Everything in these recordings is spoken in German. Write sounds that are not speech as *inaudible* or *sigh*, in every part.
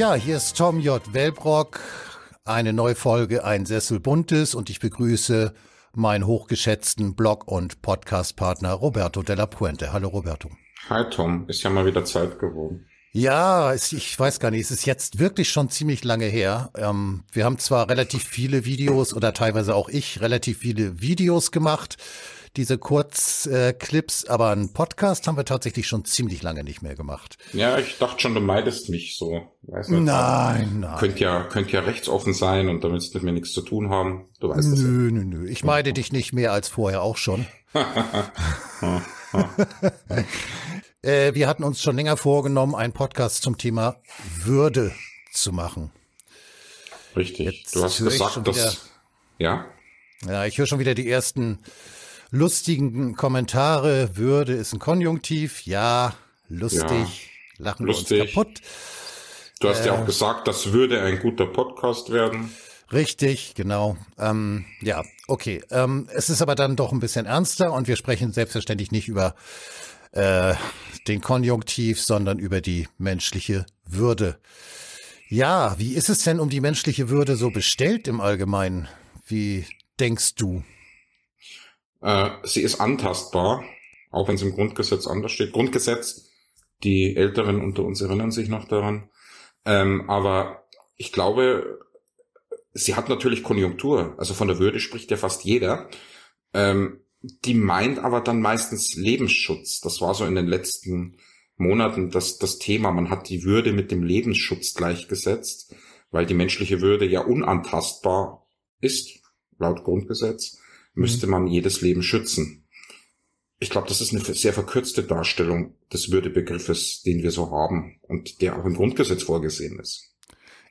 Ja, hier ist Tom J. Welbrock. Eine neue Folge Ein Sessel Buntes und ich begrüße meinen hochgeschätzten Blog- und Podcast-Partner Roberto della Puente. Hallo Roberto. Hi Tom, ist ja mal wieder Zeit geworden. Ja, ich weiß gar nicht, es ist jetzt wirklich schon ziemlich lange her. Ähm, wir haben zwar relativ viele Videos oder teilweise auch ich relativ viele Videos gemacht diese Kurzclips, aber einen Podcast haben wir tatsächlich schon ziemlich lange nicht mehr gemacht. Ja, ich dachte schon, du meidest mich so. Weißt du, nein, nein. Könnt ja, könnt ja rechtsoffen sein und damit mit mir nichts zu tun haben. Du weißt nö, das. Ja. Nö, nö, Ich meide dich nicht mehr als vorher auch schon. *laughs* äh, wir hatten uns schon länger vorgenommen, einen Podcast zum Thema Würde zu machen. Richtig. Jetzt du hast gesagt, dass. Ja? Ja, ich höre schon wieder die ersten lustigen Kommentare. Würde ist ein Konjunktiv. Ja, lustig. Ja, Lachen lustig. wir uns kaputt. Du hast äh, ja auch äh, gesagt, das würde ein guter Podcast werden. Richtig, genau. Ähm, ja, okay. Ähm, es ist aber dann doch ein bisschen ernster und wir sprechen selbstverständlich nicht über äh, den Konjunktiv, sondern über die menschliche Würde. Ja, wie ist es denn um die menschliche Würde so bestellt im Allgemeinen? Wie denkst du? Äh, sie ist antastbar, auch wenn es im Grundgesetz anders steht. Grundgesetz, die Älteren unter uns erinnern sich noch daran. Ähm, aber ich glaube, sie hat natürlich Konjunktur. Also von der Würde spricht ja fast jeder. Ähm, die meint aber dann meistens Lebensschutz. Das war so in den letzten Monaten das, das Thema. Man hat die Würde mit dem Lebensschutz gleichgesetzt, weil die menschliche Würde ja unantastbar ist, laut Grundgesetz müsste mhm. man jedes Leben schützen. Ich glaube, das ist eine sehr verkürzte Darstellung des Würdebegriffes, den wir so haben und der auch im Grundgesetz vorgesehen ist.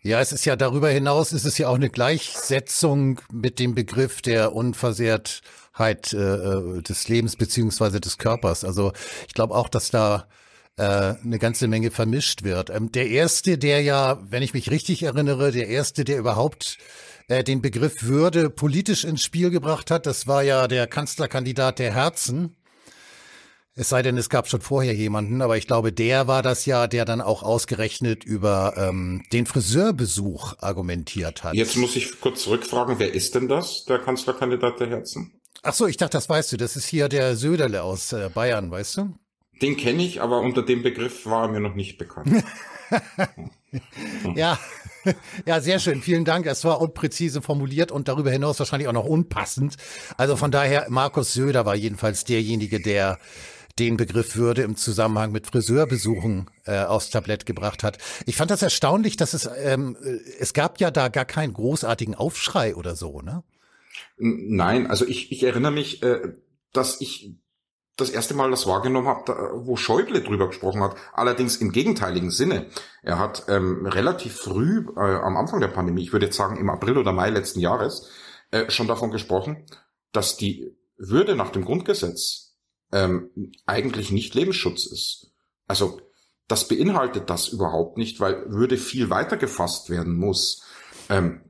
Ja, es ist ja darüber hinaus, ist es ja auch eine Gleichsetzung mit dem Begriff der Unversehrtheit äh, äh des Lebens beziehungsweise des Körpers. Also ich glaube auch, dass da äh, eine ganze Menge vermischt wird. Ähm, der erste, der ja, wenn ich mich richtig erinnere, der erste, der überhaupt äh, den Begriff Würde politisch ins Spiel gebracht hat. Das war ja der Kanzlerkandidat der Herzen. Es sei denn, es gab schon vorher jemanden, aber ich glaube, der war das ja, der dann auch ausgerechnet über ähm, den Friseurbesuch argumentiert hat. Jetzt muss ich kurz zurückfragen, wer ist denn das, der Kanzlerkandidat der Herzen? Ach so, ich dachte, das weißt du. Das ist hier der Söderle aus äh, Bayern, weißt du? Den kenne ich, aber unter dem Begriff war er mir noch nicht bekannt. *laughs* Hm. Hm. ja, *laughs* ja, sehr schön. Vielen Dank. Es war unpräzise formuliert und darüber hinaus wahrscheinlich auch noch unpassend. Also von daher, Markus Söder war jedenfalls derjenige, der den Begriff Würde im Zusammenhang mit Friseurbesuchen äh, aufs Tablett gebracht hat. Ich fand das erstaunlich, dass es, ähm, äh, es gab ja da gar keinen großartigen Aufschrei oder so, ne? Nein, also ich, ich erinnere mich, äh, dass ich das erste Mal das wahrgenommen habe, wo Schäuble drüber gesprochen hat. Allerdings im gegenteiligen Sinne. Er hat ähm, relativ früh äh, am Anfang der Pandemie, ich würde jetzt sagen im April oder Mai letzten Jahres, äh, schon davon gesprochen, dass die Würde nach dem Grundgesetz ähm, eigentlich nicht Lebensschutz ist. Also das beinhaltet das überhaupt nicht, weil Würde viel weiter gefasst werden muss. Ähm,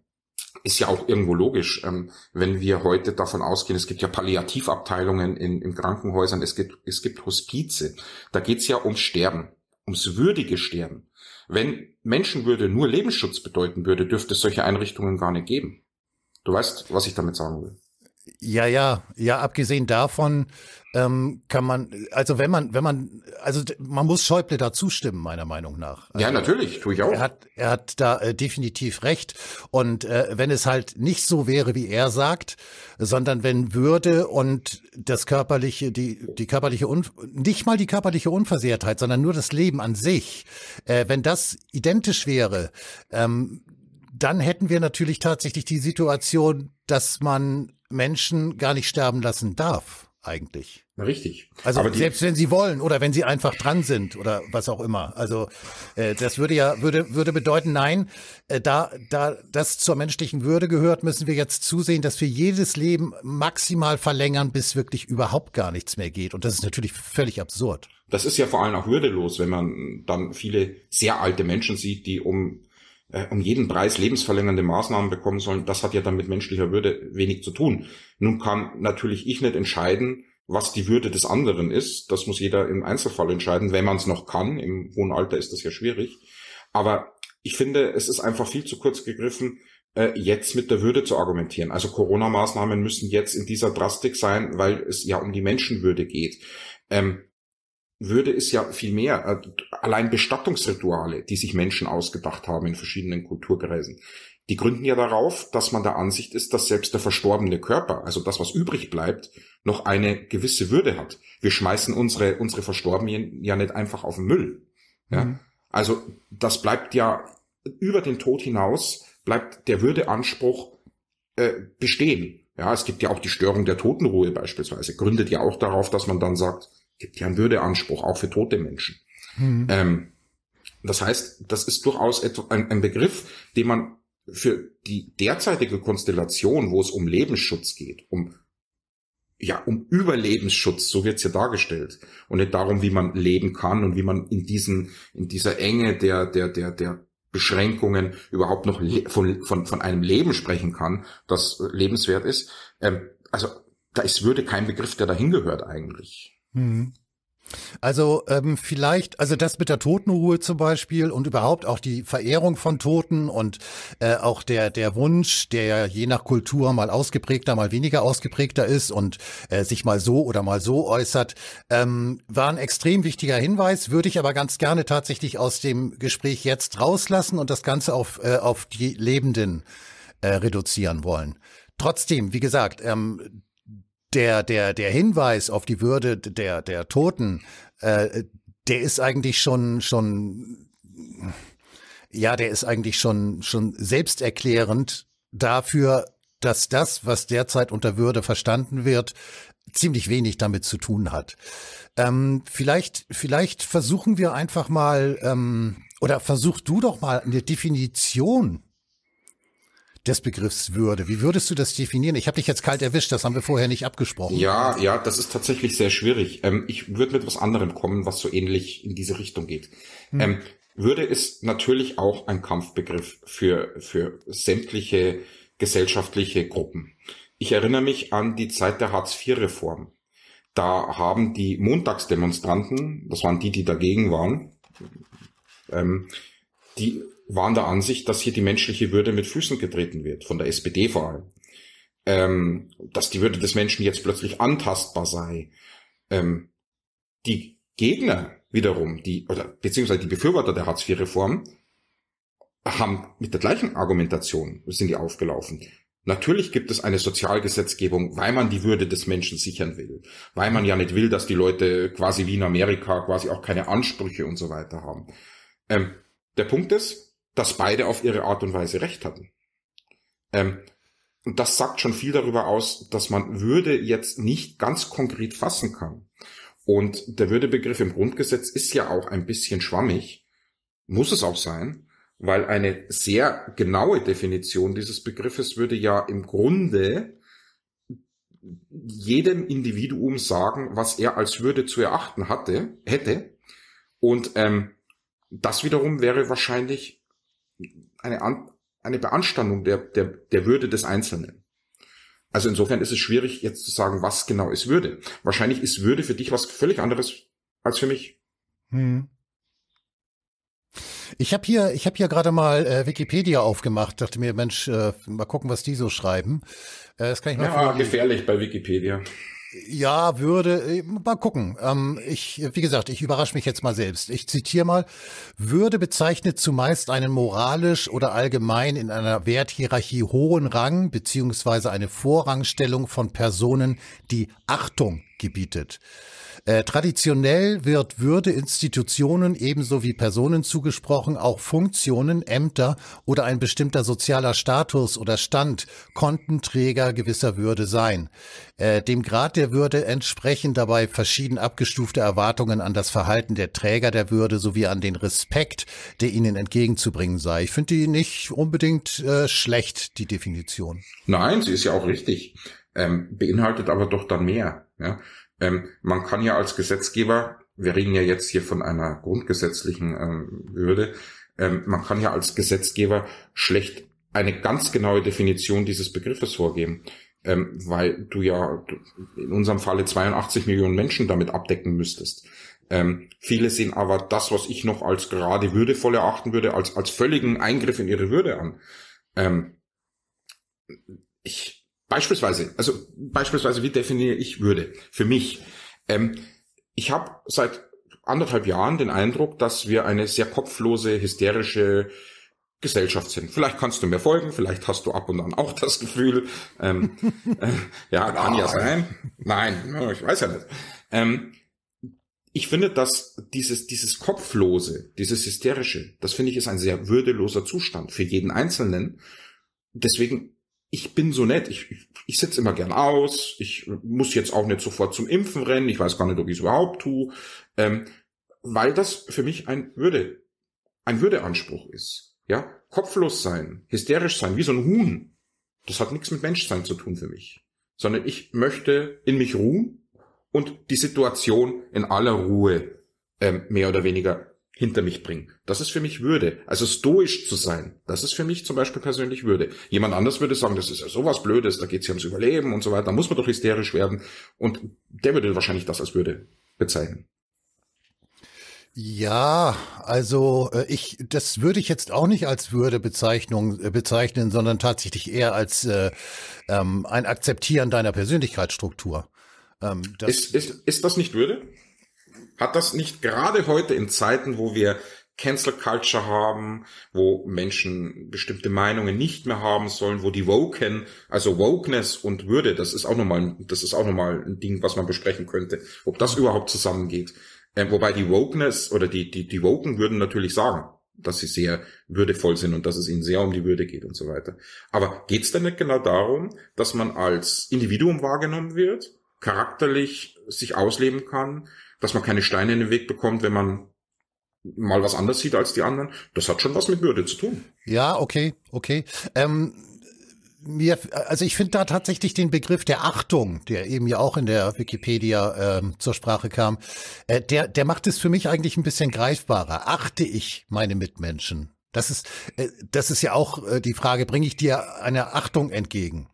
ist ja auch irgendwo logisch, ähm, wenn wir heute davon ausgehen, es gibt ja Palliativabteilungen in, in Krankenhäusern, es gibt, es gibt Hospize. Da geht's ja ums Sterben, ums würdige Sterben. Wenn Menschenwürde nur Lebensschutz bedeuten würde, dürfte es solche Einrichtungen gar nicht geben. Du weißt, was ich damit sagen will. Ja, ja, ja, abgesehen davon ähm, kann man, also wenn man, wenn man, also man muss Schäuble da zustimmen, meiner Meinung nach. Also ja, natürlich, tue ich auch. Er hat, er hat da äh, definitiv recht. Und äh, wenn es halt nicht so wäre, wie er sagt, sondern wenn Würde und das körperliche, die, die körperliche, Un nicht mal die körperliche Unversehrtheit, sondern nur das Leben an sich, äh, wenn das identisch wäre, ähm, dann hätten wir natürlich tatsächlich die Situation, dass man Menschen gar nicht sterben lassen darf, eigentlich. Richtig. Also die, selbst wenn sie wollen oder wenn sie einfach dran sind oder was auch immer. Also äh, das würde ja würde würde bedeuten, nein, äh, da da das zur menschlichen Würde gehört, müssen wir jetzt zusehen, dass wir jedes Leben maximal verlängern, bis wirklich überhaupt gar nichts mehr geht. Und das ist natürlich völlig absurd. Das ist ja vor allem auch würdelos, wenn man dann viele sehr alte Menschen sieht, die um äh, um jeden Preis lebensverlängernde Maßnahmen bekommen sollen, das hat ja dann mit menschlicher Würde wenig zu tun. Nun kann natürlich ich nicht entscheiden, was die Würde des anderen ist. Das muss jeder im Einzelfall entscheiden, wenn man es noch kann. Im hohen Alter ist das ja schwierig. Aber ich finde, es ist einfach viel zu kurz gegriffen, äh, jetzt mit der Würde zu argumentieren. Also Corona-Maßnahmen müssen jetzt in dieser Drastik sein, weil es ja um die Menschenwürde geht. Ähm, würde es ja viel mehr, äh, allein Bestattungsrituale, die sich Menschen ausgedacht haben in verschiedenen Kulturkreisen, die gründen ja darauf, dass man der Ansicht ist, dass selbst der verstorbene Körper, also das, was übrig bleibt, noch eine gewisse Würde hat. Wir schmeißen unsere, unsere Verstorbenen ja nicht einfach auf den Müll. Ja? Mhm. Also das bleibt ja über den Tod hinaus, bleibt der Würdeanspruch äh, bestehen. Ja, es gibt ja auch die Störung der Totenruhe beispielsweise, gründet ja auch darauf, dass man dann sagt, gibt ja einen Würdeanspruch, auch für tote Menschen. Mhm. Ähm, das heißt, das ist durchaus ein, ein Begriff, den man für die derzeitige Konstellation, wo es um Lebensschutz geht, um ja, um Überlebensschutz, so wird's ja dargestellt. Und nicht darum, wie man leben kann und wie man in diesen, in dieser Enge der, der, der, der Beschränkungen überhaupt noch von, von, von einem Leben sprechen kann, das lebenswert ist. Ähm, also, da ist Würde kein Begriff, der dahin gehört eigentlich. Mhm. Also ähm, vielleicht, also das mit der Totenruhe zum Beispiel und überhaupt auch die Verehrung von Toten und äh, auch der der Wunsch, der ja je nach Kultur mal ausgeprägter, mal weniger ausgeprägter ist und äh, sich mal so oder mal so äußert, ähm, war ein extrem wichtiger Hinweis. Würde ich aber ganz gerne tatsächlich aus dem Gespräch jetzt rauslassen und das Ganze auf äh, auf die Lebenden äh, reduzieren wollen. Trotzdem, wie gesagt, ähm, der, der, der Hinweis auf die Würde der, der Toten, äh, der ist eigentlich schon, schon, ja, der ist eigentlich schon, schon selbsterklärend dafür, dass das, was derzeit unter Würde verstanden wird, ziemlich wenig damit zu tun hat. Ähm, vielleicht, vielleicht versuchen wir einfach mal, ähm, oder versuch du doch mal eine Definition des Begriffs Würde. Wie würdest du das definieren? Ich habe dich jetzt kalt erwischt, das haben wir vorher nicht abgesprochen. Ja, ja, das ist tatsächlich sehr schwierig. Ähm, ich würde mit was anderem kommen, was so ähnlich in diese Richtung geht. Hm. Ähm, Würde ist natürlich auch ein Kampfbegriff für, für sämtliche gesellschaftliche Gruppen. Ich erinnere mich an die Zeit der Hartz-IV-Reform. Da haben die Montagsdemonstranten, das waren die, die dagegen waren, ähm, die waren der Ansicht, dass hier die menschliche Würde mit Füßen getreten wird, von der SPD vor allem. Ähm, dass die Würde des Menschen jetzt plötzlich antastbar sei. Ähm, die Gegner wiederum, die, oder beziehungsweise die Befürworter der Hartz-IV-Reform, haben mit der gleichen Argumentation sind die aufgelaufen. Natürlich gibt es eine Sozialgesetzgebung, weil man die Würde des Menschen sichern will, weil man ja nicht will, dass die Leute quasi wie in Amerika quasi auch keine Ansprüche und so weiter haben. Ähm, der Punkt ist, dass beide auf ihre Art und Weise recht hatten. Ähm, und das sagt schon viel darüber aus, dass man Würde jetzt nicht ganz konkret fassen kann. Und der Würdebegriff im Grundgesetz ist ja auch ein bisschen schwammig, muss es auch sein, weil eine sehr genaue Definition dieses Begriffes würde ja im Grunde jedem Individuum sagen, was er als Würde zu erachten hatte, hätte. Und ähm, das wiederum wäre wahrscheinlich eine, An eine Beanstandung der, der, der Würde des Einzelnen. Also insofern ist es schwierig, jetzt zu sagen, was genau ist Würde. Wahrscheinlich ist Würde für dich was völlig anderes als für mich. Hm. Ich habe hier, ich habe hier gerade mal äh, Wikipedia aufgemacht. Dachte mir, Mensch, äh, mal gucken, was die so schreiben. Äh, das kann ich mal. Ja, gefährlich bei Wikipedia. Ja, würde, äh, mal gucken. Ähm, ich, wie gesagt, ich überrasche mich jetzt mal selbst. Ich zitiere mal, Würde bezeichnet zumeist einen moralisch oder allgemein in einer Werthierarchie hohen Rang beziehungsweise eine Vorrangstellung von Personen, die Achtung gebietet. Äh, traditionell wird Würde Institutionen ebenso wie Personen zugesprochen, auch Funktionen, Ämter oder ein bestimmter sozialer Status oder Stand konnten Träger gewisser Würde sein. Äh, dem Grad der Würde entsprechen dabei verschieden abgestufte Erwartungen an das Verhalten der Träger der Würde sowie an den Respekt, der ihnen entgegenzubringen sei. Ich finde die nicht unbedingt äh, schlecht, die Definition. Nein, sie ist ja auch richtig. Ähm, beinhaltet aber doch dann mehr. Ja? Ähm, man kann ja als Gesetzgeber, wir reden ja jetzt hier von einer grundgesetzlichen ähm, Würde, ähm, man kann ja als Gesetzgeber schlecht eine ganz genaue Definition dieses Begriffes vorgeben, ähm, weil du ja in unserem Falle 82 Millionen Menschen damit abdecken müsstest. Ähm, viele sehen aber das, was ich noch als gerade würdevoll erachten würde, als, als völligen Eingriff in ihre Würde an. Ähm, ich, Beispielsweise, also beispielsweise, wie definiere ich Würde für mich? Ähm, ich habe seit anderthalb Jahren den Eindruck, dass wir eine sehr kopflose, hysterische Gesellschaft sind. Vielleicht kannst du mir folgen, vielleicht hast du ab und an auch das Gefühl, ähm, *laughs* äh, ja, kann ja sein. Nein, ich weiß ja nicht. Ähm, ich finde, dass dieses, dieses Kopflose, dieses Hysterische, das finde ich ist ein sehr würdeloser Zustand für jeden Einzelnen. Deswegen ich bin so nett, ich, ich, ich sitze immer gern aus, ich muss jetzt auch nicht sofort zum Impfen rennen, ich weiß gar nicht, ob ich es überhaupt tue, ähm, weil das für mich ein Würde, ein Würdeanspruch ist. Ja, kopflos sein, hysterisch sein, wie so ein Huhn. Das hat nichts mit Menschsein zu tun für mich, sondern ich möchte in mich ruhen und die Situation in aller Ruhe ähm, mehr oder weniger hinter mich bringen. Das ist für mich Würde. Also stoisch zu sein, das ist für mich zum Beispiel persönlich Würde. Jemand anders würde sagen, das ist ja sowas Blödes, da geht's ja ums Überleben und so weiter, da muss man doch hysterisch werden. Und der würde wahrscheinlich das als Würde bezeichnen. Ja, also äh, ich, das würde ich jetzt auch nicht als Würdebezeichnung äh, bezeichnen, sondern tatsächlich eher als äh, ähm, ein Akzeptieren deiner Persönlichkeitsstruktur. Ähm, ist, ist, ist das nicht Würde? Hat das nicht gerade heute in Zeiten, wo wir Cancel Culture haben, wo Menschen bestimmte Meinungen nicht mehr haben sollen, wo die Woken, also Wokeness und Würde, das ist auch nochmal, das ist auch nochmal ein Ding, was man besprechen könnte, ob das überhaupt zusammengeht. Ähm, wobei die Wokeness oder die, die, die Woken würden natürlich sagen, dass sie sehr würdevoll sind und dass es ihnen sehr um die Würde geht und so weiter. Aber geht's denn nicht genau darum, dass man als Individuum wahrgenommen wird, charakterlich sich ausleben kann, dass man keine Steine in den Weg bekommt, wenn man mal was anders sieht als die anderen. Das hat schon was mit Würde zu tun. Ja, okay, okay. Ähm mir, also ich finde da tatsächlich den Begriff der Achtung, der eben ja auch in der Wikipedia ähm, zur Sprache kam, äh, der, der macht es für mich eigentlich ein bisschen greifbarer. Achte ich meine Mitmenschen? Das ist, äh, das ist ja auch äh, die Frage, bringe ich dir eine Achtung entgegen?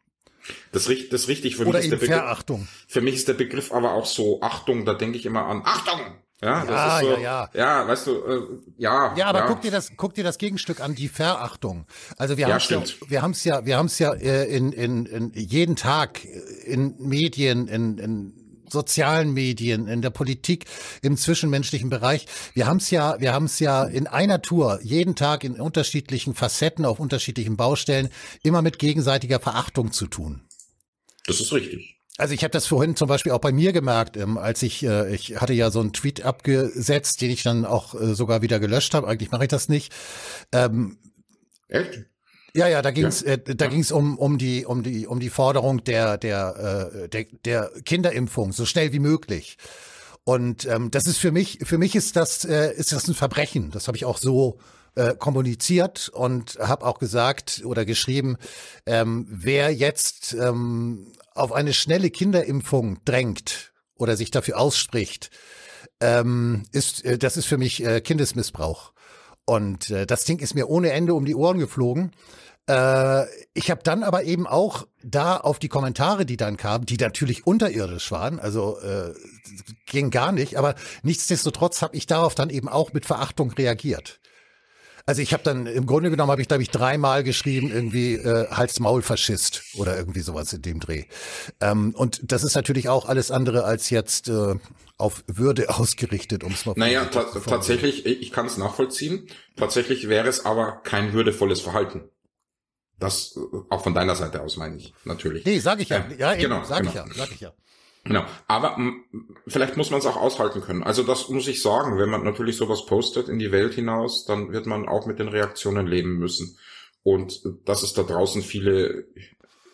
Das, das richtig. Für Oder mich ist der Verachtung. Für mich ist der Begriff aber auch so Achtung. Da denke ich immer an Achtung. Ja, ja, das ist so, ja, ja. Ja, weißt du, äh, ja. Ja, aber ja. guck dir das, guck dir das Gegenstück an, die Verachtung. Also wir ja, haben ja, wir haben es ja, wir haben's ja äh, in, in, in jeden Tag äh, in Medien, in, in sozialen Medien, in der Politik, im zwischenmenschlichen Bereich. Wir haben es ja, wir haben es ja in einer Tour jeden Tag in unterschiedlichen Facetten auf unterschiedlichen Baustellen immer mit gegenseitiger Verachtung zu tun. Das ist richtig. Also ich habe das vorhin zum Beispiel auch bei mir gemerkt, ähm, als ich, äh, ich hatte ja so einen Tweet abgesetzt, den ich dann auch äh, sogar wieder gelöscht habe. Eigentlich mache ich das nicht. Ähm, Echt? Ja, ja, da ging es, ja. äh, da ja. ging's um um die um die um die Forderung der der äh, der, der Kinderimpfung so schnell wie möglich. Und ähm, das ist für mich für mich ist das äh, ist das ein Verbrechen. Das habe ich auch so äh, kommuniziert und habe auch gesagt oder geschrieben, ähm, wer jetzt ähm, auf eine schnelle Kinderimpfung drängt oder sich dafür ausspricht, ähm, ist äh, das ist für mich äh, Kindesmissbrauch. Und äh, das Ding ist mir ohne Ende um die Ohren geflogen. Äh, ich habe dann aber eben auch da auf die Kommentare, die dann kamen, die natürlich unterirdisch waren, also äh, ging gar nicht, aber nichtsdestotrotz habe ich darauf dann eben auch mit Verachtung reagiert. Also ich habe dann im Grunde genommen habe ich glaube ich dreimal geschrieben irgendwie äh, Hals Maul Faschist oder irgendwie sowas in dem Dreh. Ähm, und das ist natürlich auch alles andere als jetzt äh, auf Würde *laughs* ausgerichtet, um es mal. Naja, ta tatsächlich, ich kann es nachvollziehen. Tatsächlich wäre es aber kein würdevolles Verhalten. Das äh, auch von deiner Seite aus meine ich, natürlich. Nee, sag ich ja. Ähm, ja, eben, genau, sag genau. ich ja, sag ich ja. Genau. Aber m, mm, vielleicht muss man es auch aushalten können. Also das muss ich sagen, wenn man natürlich sowas postet in die Welt hinaus, dann wird man auch mit den Reaktionen leben müssen. Und äh, dass es da draußen viele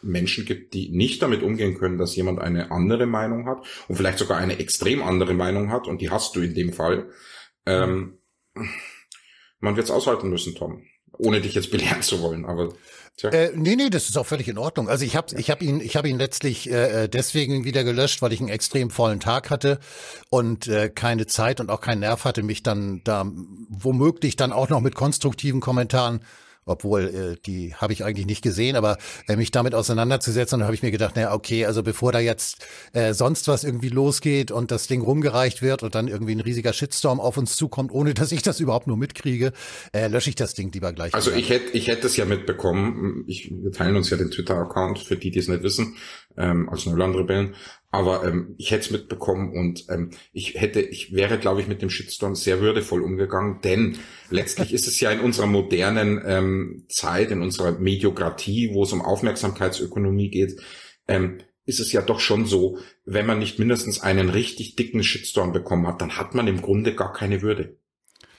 Menschen gibt, die nicht damit umgehen können, dass jemand eine andere Meinung hat und vielleicht sogar eine extrem andere Meinung hat, und die hast du in dem Fall. Ähm, man wird es aushalten müssen, Tom. Ohne dich jetzt belehren zu wollen, aber äh, nee, nee, das ist auch völlig in Ordnung. Also ich habe ich hab ihn, ich hab ihn letztlich äh, äh, deswegen wieder gelöscht, weil ich einen extrem vollen Tag hatte und äh, keine Zeit und auch keinen Nerv hatte, mich dann da womöglich dann auch noch mit konstruktiven Kommentaren obwohl äh, die habe ich eigentlich nicht gesehen, aber äh, mich damit auseinanderzusetzen, dann habe ich mir gedacht, na okay, also bevor da jetzt äh, sonst was irgendwie losgeht und das Ding rumgereicht wird und dann irgendwie ein riesiger Shitstorm auf uns zukommt, ohne dass ich das überhaupt nur mitkriege, äh, lösche ich das Ding lieber gleich. Also ich hätte ich hätte es ja mitbekommen. Ich, wir teilen uns ja den Twitter-Account für die, die es nicht wissen, ähm, als Neulandrebellen. Aber ähm, ich hätte es mitbekommen und ähm, ich hätte, ich wäre, glaube ich, mit dem Shitstorm sehr würdevoll umgegangen, denn letztlich ist es ja in unserer modernen ähm, Zeit, in unserer Mediokratie, wo es um Aufmerksamkeitsökonomie geht, ähm, ist es ja doch schon so, wenn man nicht mindestens einen richtig dicken Shitstorm bekommen hat, dann hat man im Grunde gar keine Würde.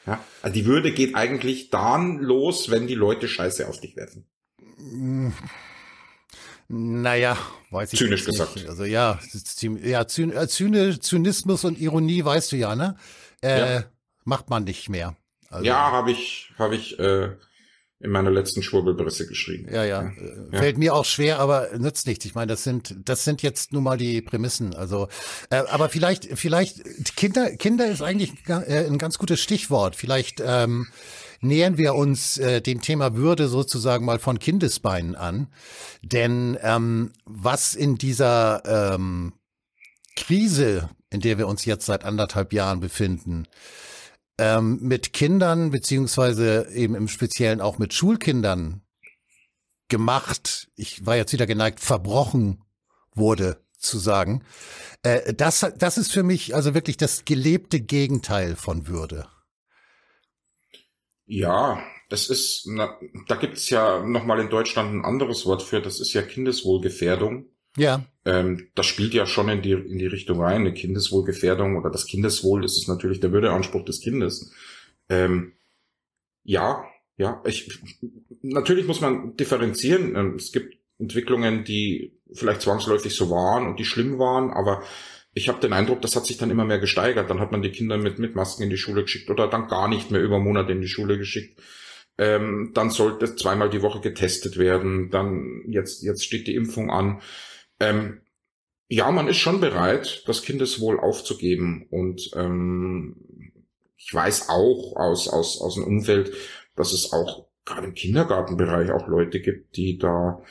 Ja? Also die Würde geht eigentlich dann los, wenn die Leute Scheiße auf dich werfen. Hm. Naja, weiß ich Zynisch gesagt. Nicht. Also ja, ja Zyn, äh, Zyn, Zynismus und Ironie, weißt du ja, ne? Äh, ja. Macht man nicht mehr. Also, ja, habe ich, hab ich äh, in meiner letzten Schwurbelbrisse geschrieben. Ja, ja, äh, ja, Fällt mir auch schwer, aber nützt nichts. Ich meine, das sind, das sind jetzt nun mal die Prämissen. Also, äh, aber vielleicht, vielleicht, Kinder, Kinder ist eigentlich ein äh, ganz gutes Stichwort. Vielleicht, ähm, nähern wir uns äh, dem Thema Würde sozusagen mal von Kindesbeinen an. Denn ähm, was in dieser ähm, Krise, in der wir uns jetzt seit anderthalb Jahren befinden, ähm, mit Kindern beziehungsweise eben im Speziellen auch mit Schulkindern gemacht, ich war jetzt wieder geneigt, verbrochen wurde zu sagen. Äh, das, das ist für mich also wirklich das gelebte Gegenteil von Würde. Ja, es ist, na, da gibt's ja nochmal in Deutschland ein anderes Wort für, das ist ja Kindeswohlgefährdung. Ja. Ähm, das spielt ja schon in die, in die Richtung rein, eine Kindeswohlgefährdung oder das Kindeswohl ist es natürlich der Würdeanspruch des Kindes. Ähm, ja, ja, ich, natürlich muss man differenzieren. Ähm, es gibt Entwicklungen, die vielleicht zwangsläufig so waren und die schlimm waren, aber ich habe den Eindruck, das hat sich dann immer mehr gesteigert. Dann hat man die Kinder mit, mit Masken in die Schule geschickt oder dann gar nicht mehr über Monate in die Schule geschickt. Ähm, dann sollte zweimal die Woche getestet werden. Dann jetzt, jetzt steht die Impfung an. Ähm, ja, man ist schon bereit, das Kindeswohl aufzugeben. Und ähm, ich weiß auch aus, aus, aus dem Umfeld, dass es auch gerade im Kindergartenbereich auch Leute gibt, die da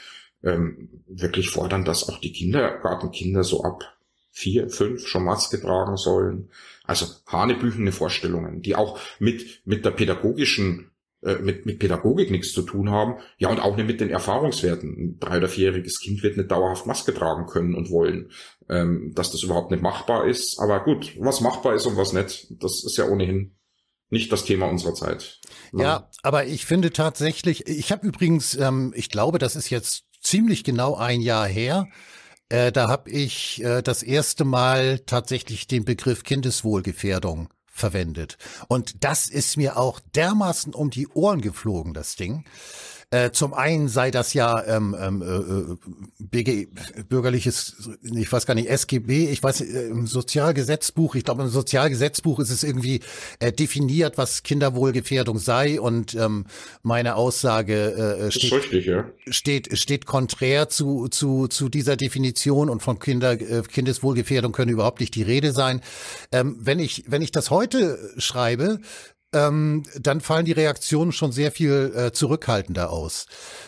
ähm, wirklich fordern, dass auch die Kindergartenkinder so ab vier, fünf schon Maske tragen sollen. Also hanebüchene Vorstellungen, die auch mit, mit der pädagogischen, äh, mit, mit Pädagogik nichts zu tun haben. Ja, und auch nicht mit den Erfahrungswerten. Ein drei- oder vierjähriges Kind wird nicht dauerhaft Maske tragen können und wollen. Ähm, dass das überhaupt nicht machbar ist. Aber gut, was machbar ist und was nicht, das ist ja ohnehin nicht das Thema unserer Zeit. Nein. Ja, aber ich finde tatsächlich, ich habe übrigens, ähm, ich glaube, das ist jetzt ziemlich genau ein Jahr her, äh, da habe ich äh, das erste Mal tatsächlich den Begriff Kindeswohlgefährdung verwendet. Und das ist mir auch dermaßen um die Ohren geflogen, das Ding. Äh, zum einen sei das ja ähm, ähm, äh, äh BG, bürgerliches, ich weiß gar nicht, SGB, ich weiß, äh, im Sozialgesetzbuch, ich glaube, im Sozialgesetzbuch ist es irgendwie äh, definiert, was Kinderwohlgefährdung sei und ähm, meine Aussage äh, äh steht, richtig, ja. steht, steht konträr zu, zu, zu dieser Definition und von Kinder, äh, Kindeswohlgefährdung können überhaupt nicht die Rede sein. Ähm, wenn, ich, wenn ich das heute schreibe, ähm, dann fallen die Reaktionen schon sehr viel äh, zurückhaltender aus.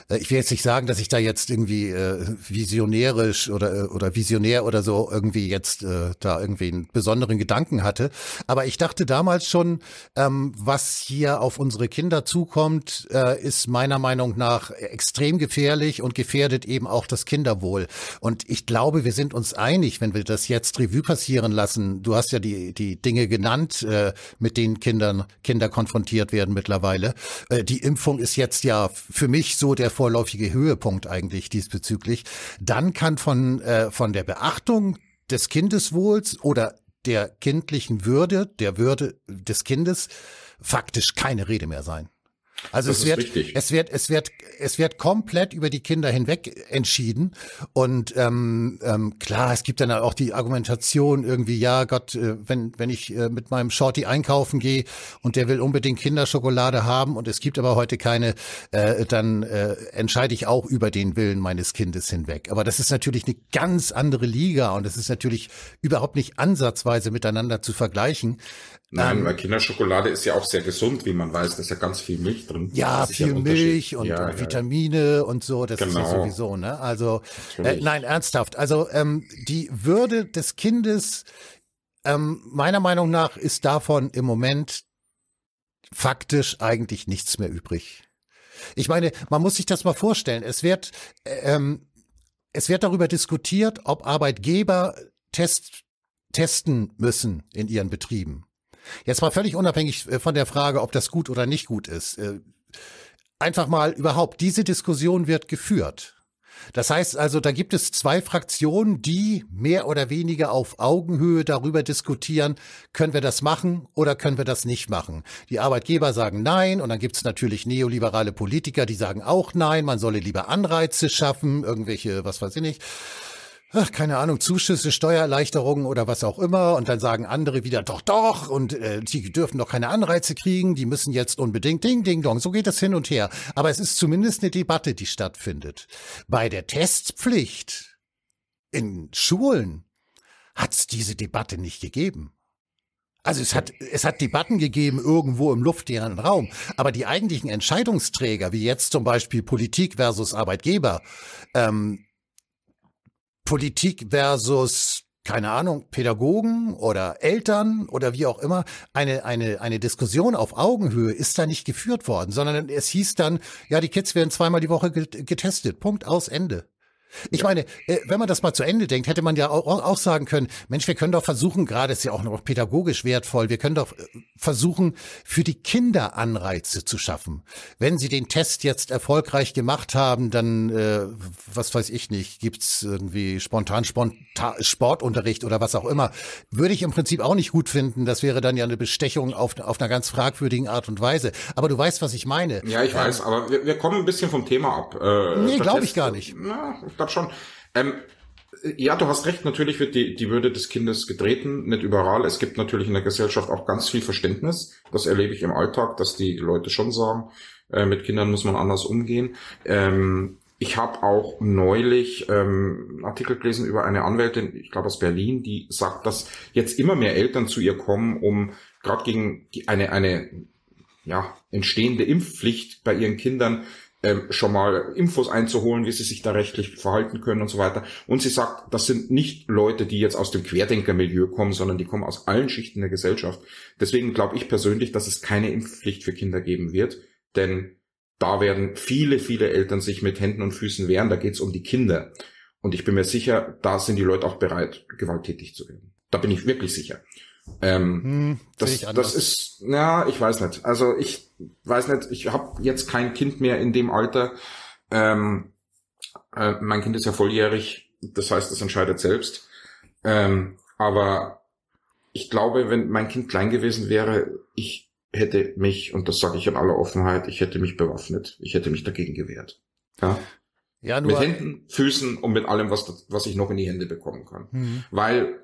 Äh, ich will jetzt nicht sagen, dass ich da jetzt irgendwie äh, visionärisch oder, äh, oder visionär oder so irgendwie jetzt äh, da irgendwie einen besonderen Gedanken hatte. Aber ich dachte damals schon, ähm, was hier auf unsere Kinder zukommt, äh, ist meiner Meinung nach extrem gefährlich und gefährdet eben auch das Kinderwohl. Und ich glaube, wir sind uns einig, wenn wir das jetzt Revue passieren lassen. Du hast ja die, die Dinge genannt, mit denen Kindern, Kindern Kinder konfrontiert werden mittlerweile. Äh, die Impfung ist jetzt ja für mich so der vorläufige Höhepunkt eigentlich diesbezüglich. Dann kann von, äh, von der Beachtung des Kindeswohls oder der kindlichen Würde, der Würde des Kindes faktisch keine Rede mehr sein. Also das es wird, richtig. es wird, es wird, es wird komplett über die Kinder hinweg entschieden. Und ähm, ähm, klar, es gibt dann auch die Argumentation irgendwie, ja Gott, äh, wenn wenn ich äh, mit meinem Shorty einkaufen gehe und der will unbedingt Kinderschokolade haben und es gibt aber heute keine, äh, dann äh, entscheide ich auch über den Willen meines Kindes hinweg. Aber das ist natürlich eine ganz andere Liga und es ist natürlich überhaupt nicht ansatzweise miteinander zu vergleichen. Nein, ähm, weil Kinderschokolade ist ja auch sehr gesund, wie man weiß. Da ist ja ganz viel Milch drin. Ja, viel ja Milch und, ja, und Vitamine ja. und so. Das genau. ist ja genau. sowieso, ne? Also, äh, nein, ernsthaft. Also, ähm, die Würde des Kindes, ähm, meiner Meinung nach, ist davon im Moment faktisch eigentlich nichts mehr übrig. Ich meine, man muss sich das mal vorstellen. Es wird, äh, ähm, es wird darüber diskutiert, ob Arbeitgeber Test, testen müssen in ihren Betrieben. Jetzt mal völlig unabhängig äh, von der Frage, ob das gut oder nicht gut ist. Äh, einfach mal überhaupt, diese Diskussion wird geführt. Das heißt also, da gibt es zwei Fraktionen, die mehr oder weniger auf Augenhöhe darüber diskutieren, können wir das machen oder können wir das nicht machen. Die Arbeitgeber sagen nein und dann gibt es natürlich neoliberale Politiker, die sagen auch nein, man solle lieber Anreize schaffen, irgendwelche, was weiß ich nicht ach, keine Ahnung, Zuschüsse, Steuererleichterungen oder was auch immer. Und dann sagen andere wieder, doch, doch, und äh, die dürfen doch keine Anreize kriegen, die müssen jetzt unbedingt Ding, Ding, Dong. So geht das hin und her. Aber es ist zumindest eine Debatte, die stattfindet. Bei der Testpflicht in Schulen hat es diese Debatte nicht gegeben. Also es hat, es hat Debatten gegeben irgendwo im luftleeren Raum, aber die eigentlichen Entscheidungsträger, wie jetzt zum Beispiel Politik versus Arbeitgeber, ähm, Politik versus keine Ahnung, Pädagogen oder Eltern oder wie auch immer, eine, eine, eine Diskussion auf Augenhöhe ist da nicht geführt worden, sondern es hieß dann, ja, die Kids werden zweimal die Woche getestet. Punkt aus Ende. Ich meine, äh, wenn man das mal zu Ende denkt, hätte man ja auch sagen können, Mensch, wir können doch versuchen, gerade ist ja auch noch pädagogisch wertvoll, wir können doch äh, versuchen, für die Kinder Anreize zu schaffen. Wenn sie den Test jetzt erfolgreich gemacht haben, dann, äh, was weiß ich nicht, gibt's irgendwie spontan, spontan Sportunterricht oder was auch immer. Würde ich im Prinzip auch nicht gut finden. Das wäre dann ja eine Bestechung auf, auf einer ganz fragwürdigen Art und Weise. Aber du weißt, was ich meine. Ja, ich ähm, weiß, aber wir, wir kommen ein bisschen vom Thema ab. Äh, nee, glaube ich gar nicht. Na, glaube schon. Ähm, äh, ja, du hast recht, natürlich wird die, die Würde des Kindes getreten, nicht überall. Es gibt natürlich in der Gesellschaft auch ganz viel Verständnis. Das erlebe ich im Alltag, dass die Leute schon sagen, äh, mit Kindern muss man anders umgehen. Ähm, ich habe auch neulich ähm, einen Artikel gelesen über eine Anwältin, ich glaube aus Berlin, die sagt, dass jetzt immer mehr Eltern zu ihr kommen, um gerade gegen die, eine, eine ja, entstehende Impfpflicht bei ihren Kindern ähm, schon mal Infos einzuholen, wie sie sich da rechtlich verhalten können und so weiter. Und sie sagt, das sind nicht Leute, die jetzt aus dem Querdenkermilieu kommen, sondern die kommen aus allen Schichten der Gesellschaft. Deswegen glaube ich persönlich, dass es keine Impfpflicht für Kinder geben wird, denn da werden viele, viele Eltern sich mit Händen und Füßen wehren. Da geht es um die Kinder. Und ich bin mir sicher, da sind die Leute auch bereit, gewalttätig zu werden. Da bin ich wirklich sicher. Ähm, hm, das, das ist, ja, ich weiß nicht. Also ich weiß nicht, ich habe jetzt kein Kind mehr in dem Alter. Ähm, äh, mein Kind ist ja volljährig, das heißt, es entscheidet selbst. Ähm, aber ich glaube, wenn mein Kind klein gewesen wäre, ich hätte mich, und das sage ich in aller Offenheit, ich hätte mich bewaffnet. Ich hätte mich dagegen gewehrt. Ja. Ja, nur mit Händen, Füßen und mit allem, was, was ich noch in die Hände bekommen kann. Mhm. Weil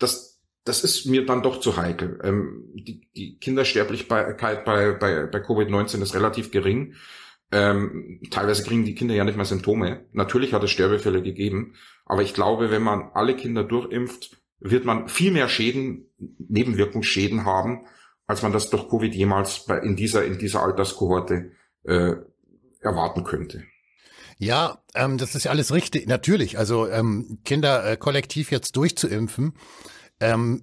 das, das ist mir dann doch zu heikel. Ähm, die, die Kindersterblichkeit bei, bei, bei Covid-19 ist relativ gering. Ähm, teilweise kriegen die Kinder ja nicht mal Symptome. Natürlich hat es Sterbefälle gegeben, aber ich glaube, wenn man alle Kinder durchimpft, wird man viel mehr Schäden, Nebenwirkungsschäden haben, als man das durch Covid jemals bei, in dieser in dieser Alterskohorte äh, erwarten könnte. Ja, ähm, das ist ja alles richtig. Natürlich, also ähm, Kinder äh, kollektiv jetzt durchzuimpfen, ähm,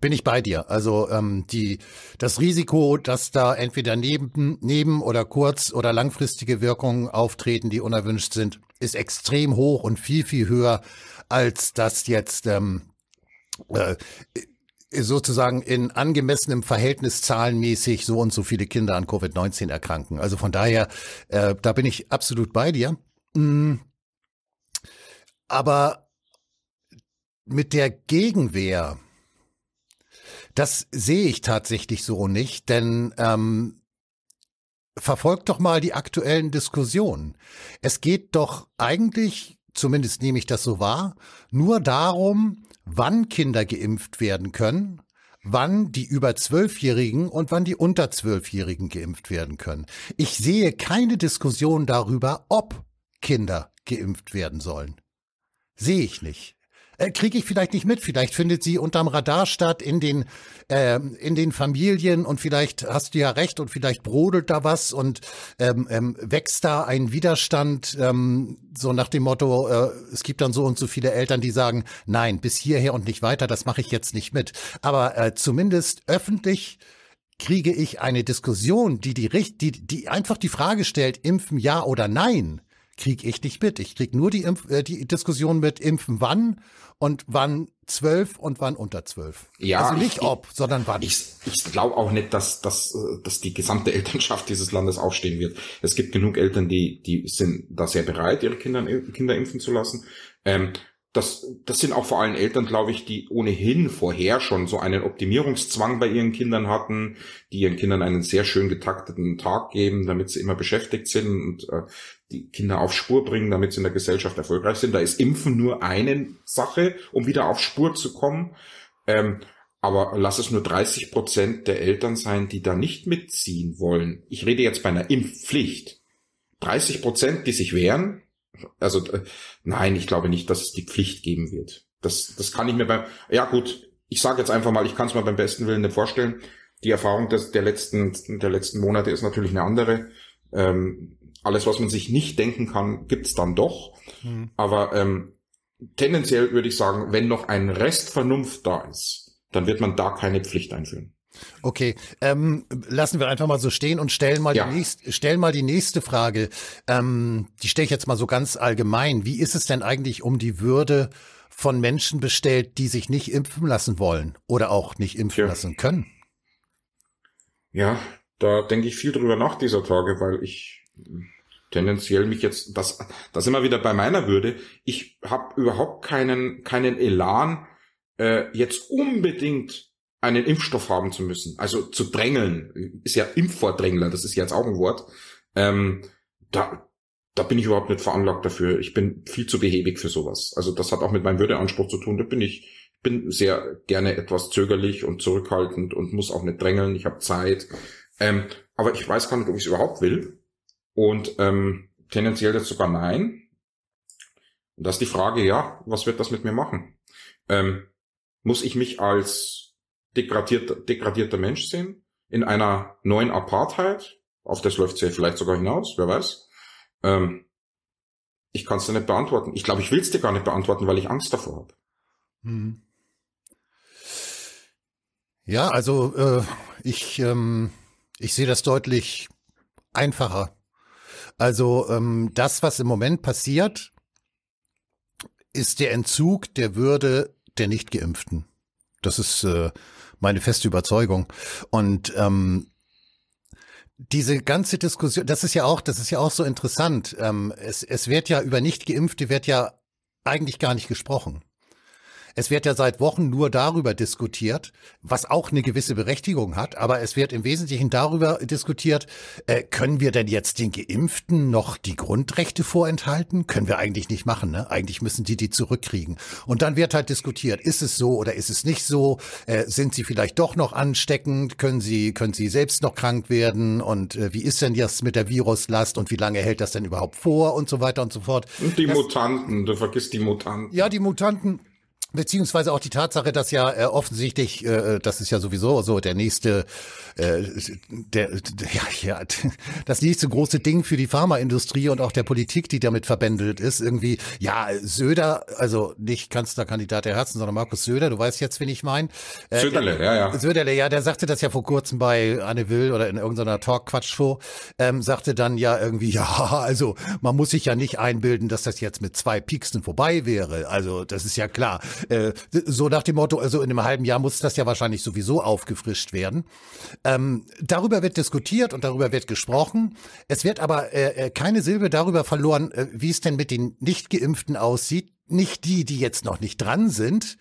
bin ich bei dir. Also ähm, die, das Risiko, dass da entweder neben, neben oder kurz- oder langfristige Wirkungen auftreten, die unerwünscht sind, ist extrem hoch und viel, viel höher, als das jetzt ähm, äh, sozusagen in angemessenem Verhältnis zahlenmäßig so und so viele Kinder an Covid-19 erkranken. Also von daher, äh, da bin ich absolut bei dir. Mm. Aber mit der Gegenwehr, das sehe ich tatsächlich so nicht, denn ähm, verfolgt doch mal die aktuellen Diskussionen. Es geht doch eigentlich, zumindest nehme ich das so wahr, nur darum, wann Kinder geimpft werden können, wann die über Zwölfjährigen und wann die unter Zwölfjährigen geimpft werden können. Ich sehe keine Diskussion darüber, ob Kinder geimpft werden sollen. Sehe ich nicht äh, kriege ich vielleicht nicht mit. Vielleicht findet sie unterm Radar statt in den, äh, in den Familien und vielleicht hast du ja recht und vielleicht brodelt da was und ähm, ähm, wächst da ein Widerstand, ähm, so nach dem Motto, äh, es gibt dann so und so viele Eltern, die sagen, nein, bis hierher und nicht weiter, das mache ich jetzt nicht mit. Aber äh, zumindest öffentlich kriege ich eine Diskussion, die die, die, die einfach die Frage stellt, impfen ja oder nein kriege ich nicht mit. Ich kriege nur die, Impf äh, die Diskussion mit Impfen wann und wann zwölf und wann unter zwölf. Ja, also nicht ich, ob, sondern wann. Ich, ich glaube auch nicht, dass, dass, äh, dass die gesamte *laughs* Elternschaft dieses Landes aufstehen wird. Es gibt genug Eltern, die, die sind da sehr bereit, ihre Kinder, Kinder impfen zu lassen. Ähm, das, das sind auch vor allem Eltern, glaube ich, die ohnehin vorher schon so einen Optimierungszwang bei ihren Kindern hatten, die ihren Kindern einen sehr schön getakteten Tag geben, damit sie immer beschäftigt sind und äh, die Kinder auf Spur bringen, damit sie in der Gesellschaft erfolgreich sind. Da ist Impfen nur eine Sache, um wieder auf Spur zu kommen. Ähm, aber lass es nur 30 Prozent der Eltern sein, die da nicht mitziehen wollen. Ich rede jetzt bei einer Impfpflicht. 30 Prozent, die sich wehren, also äh, nein, ich glaube nicht, dass es die Pflicht geben wird. Das, das kann ich mir beim, ja gut, ich sage jetzt einfach mal, ich kann es mir beim besten Willen nicht vorstellen. Die Erfahrung des, der, letzten, der letzten Monate ist natürlich eine andere. Ähm, alles, was man sich nicht denken kann, gibt's dann doch. Mhm. Aber ähm, tendenziell würde ich sagen, wenn noch ein Rest Vernunft da ist, dann wird man da keine Pflicht einführen. Okay, ähm, lassen wir einfach mal so stehen und stellen mal, ja. die, nächst, stellen mal die nächste Frage. Ähm, die stelle ich jetzt mal so ganz allgemein. Wie ist es denn eigentlich um die Würde von Menschen bestellt, die sich nicht impfen lassen wollen oder auch nicht impfen ja. lassen können? Ja, da denke ich viel drüber nach dieser Tage, weil ich tendenziell mich jetzt, das, das immer wieder bei meiner Würde, ich habe überhaupt keinen, keinen Elan, äh, jetzt unbedingt einen Impfstoff haben zu müssen, also zu drängeln, ist ja Impfvordrängler, das ist jetzt auch ein Wort, ähm, da, da bin ich überhaupt nicht veranlagt dafür. Ich bin viel zu behäbig für sowas. Also das hat auch mit meinem Würdeanspruch zu tun. Da bin ich, bin sehr gerne etwas zögerlich und zurückhaltend und muss auch nicht drängeln. Ich habe Zeit. Ähm, aber ich weiß gar nicht, ob ich es überhaupt will. Und ähm, tendenziell jetzt sogar nein. Und das ist die Frage, ja, was wird das mit mir machen? Ähm, muss ich mich als degradierter, degradierter Mensch sind, in einer neuen Apartheid, auf das läuft es ja vielleicht sogar hinaus, wer weiß. Ähm, ich kann es dir nicht beantworten. Ich glaube, ich will es dir gar nicht beantworten, weil ich Angst davor habe. Hm. Ja, also äh, ich, ähm, ich sehe das deutlich einfacher. Also ähm, das, was im Moment passiert, ist der Entzug der Würde der Nichtgeimpften. Das ist äh, meine feste Überzeugung. Und ähm, diese ganze Diskussion, das ist ja auch, das ist ja auch so interessant. Ähm, es, es wird ja über Nicht-Geimpfte wird ja eigentlich gar nicht gesprochen. Es wird ja seit Wochen nur darüber diskutiert, was auch eine gewisse Berechtigung hat, aber es wird im Wesentlichen darüber diskutiert, äh, können wir denn jetzt den Geimpften noch die Grundrechte vorenthalten? Können wir eigentlich nicht machen, ne? Eigentlich müssen die die zurückkriegen. Und dann wird halt diskutiert, ist es so oder ist es nicht so? Äh, sind sie vielleicht doch noch ansteckend? Können sie, können sie selbst noch krank werden? Und äh, wie ist denn jetzt mit der Viruslast und wie lange hält das denn überhaupt vor und so weiter und so fort? Und die das, Mutanten, du vergisst die Mutanten. Ja, die Mutanten. Beziehungsweise auch die Tatsache, dass ja äh, offensichtlich, äh, äh, das ist ja sowieso so der nächste, äh, der, ja, ja, *laughs* das nächste große Ding für die Pharmaindustrie und auch der Politik, die damit verbändelt ist, irgendwie, ja, Söder, also nicht Kanzlerkandidat der Herzen, sondern Markus Söder, du weißt jetzt, wen ich meine. Äh, Söderle, ja, ja. Söderle, ja, der sagte das ja vor kurzem bei Anne Will oder in irgendeiner Talk-Quatsch-Show, ähm, sagte dann ja irgendwie, ja, also man muss sich ja nicht einbilden, dass das jetzt mit zwei Pieksen vorbei wäre. Also das ist ja klar äh, so nach dem Motto, also in einem halben Jahr muss das ja wahrscheinlich sowieso aufgefrischt werden. Ähm, darüber wird diskutiert und darüber wird gesprochen. Es wird aber äh, äh keine Silbe darüber verloren, äh, wie es denn mit den nicht geimpften aussieht. Nicht die, die jetzt noch nicht dran sind,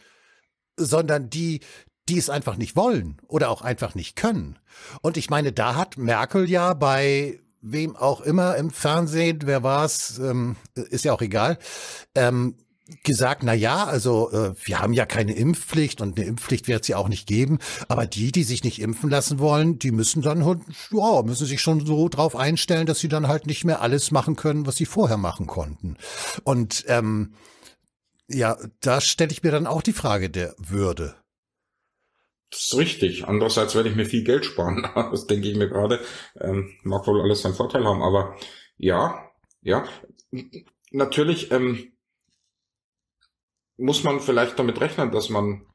sondern die, die es einfach nicht wollen oder auch einfach nicht können. Und ich meine, da hat Merkel ja bei wem auch immer im Fernsehen, wer war's, ähm, ist ja auch egal, ähm, gesagt, na ja, also äh, wir haben ja keine Impfpflicht und eine Impfpflicht wird sie auch nicht geben. Aber die, die sich nicht impfen lassen wollen, die müssen dann halt, ja, müssen sich schon so drauf einstellen, dass sie dann halt nicht mehr alles machen können, was sie vorher machen konnten. Und ähm, ja, da stelle ich mir dann auch die Frage der Würde. Das ist richtig. Andererseits werde ich mir viel Geld sparen. *laughs* Das denke ich mir gerade. Ähm, mag wohl alles seinen Vorteil haben, aber ja, ja. Natürlich, ähm, muss man vielleicht damit rechnen, dass man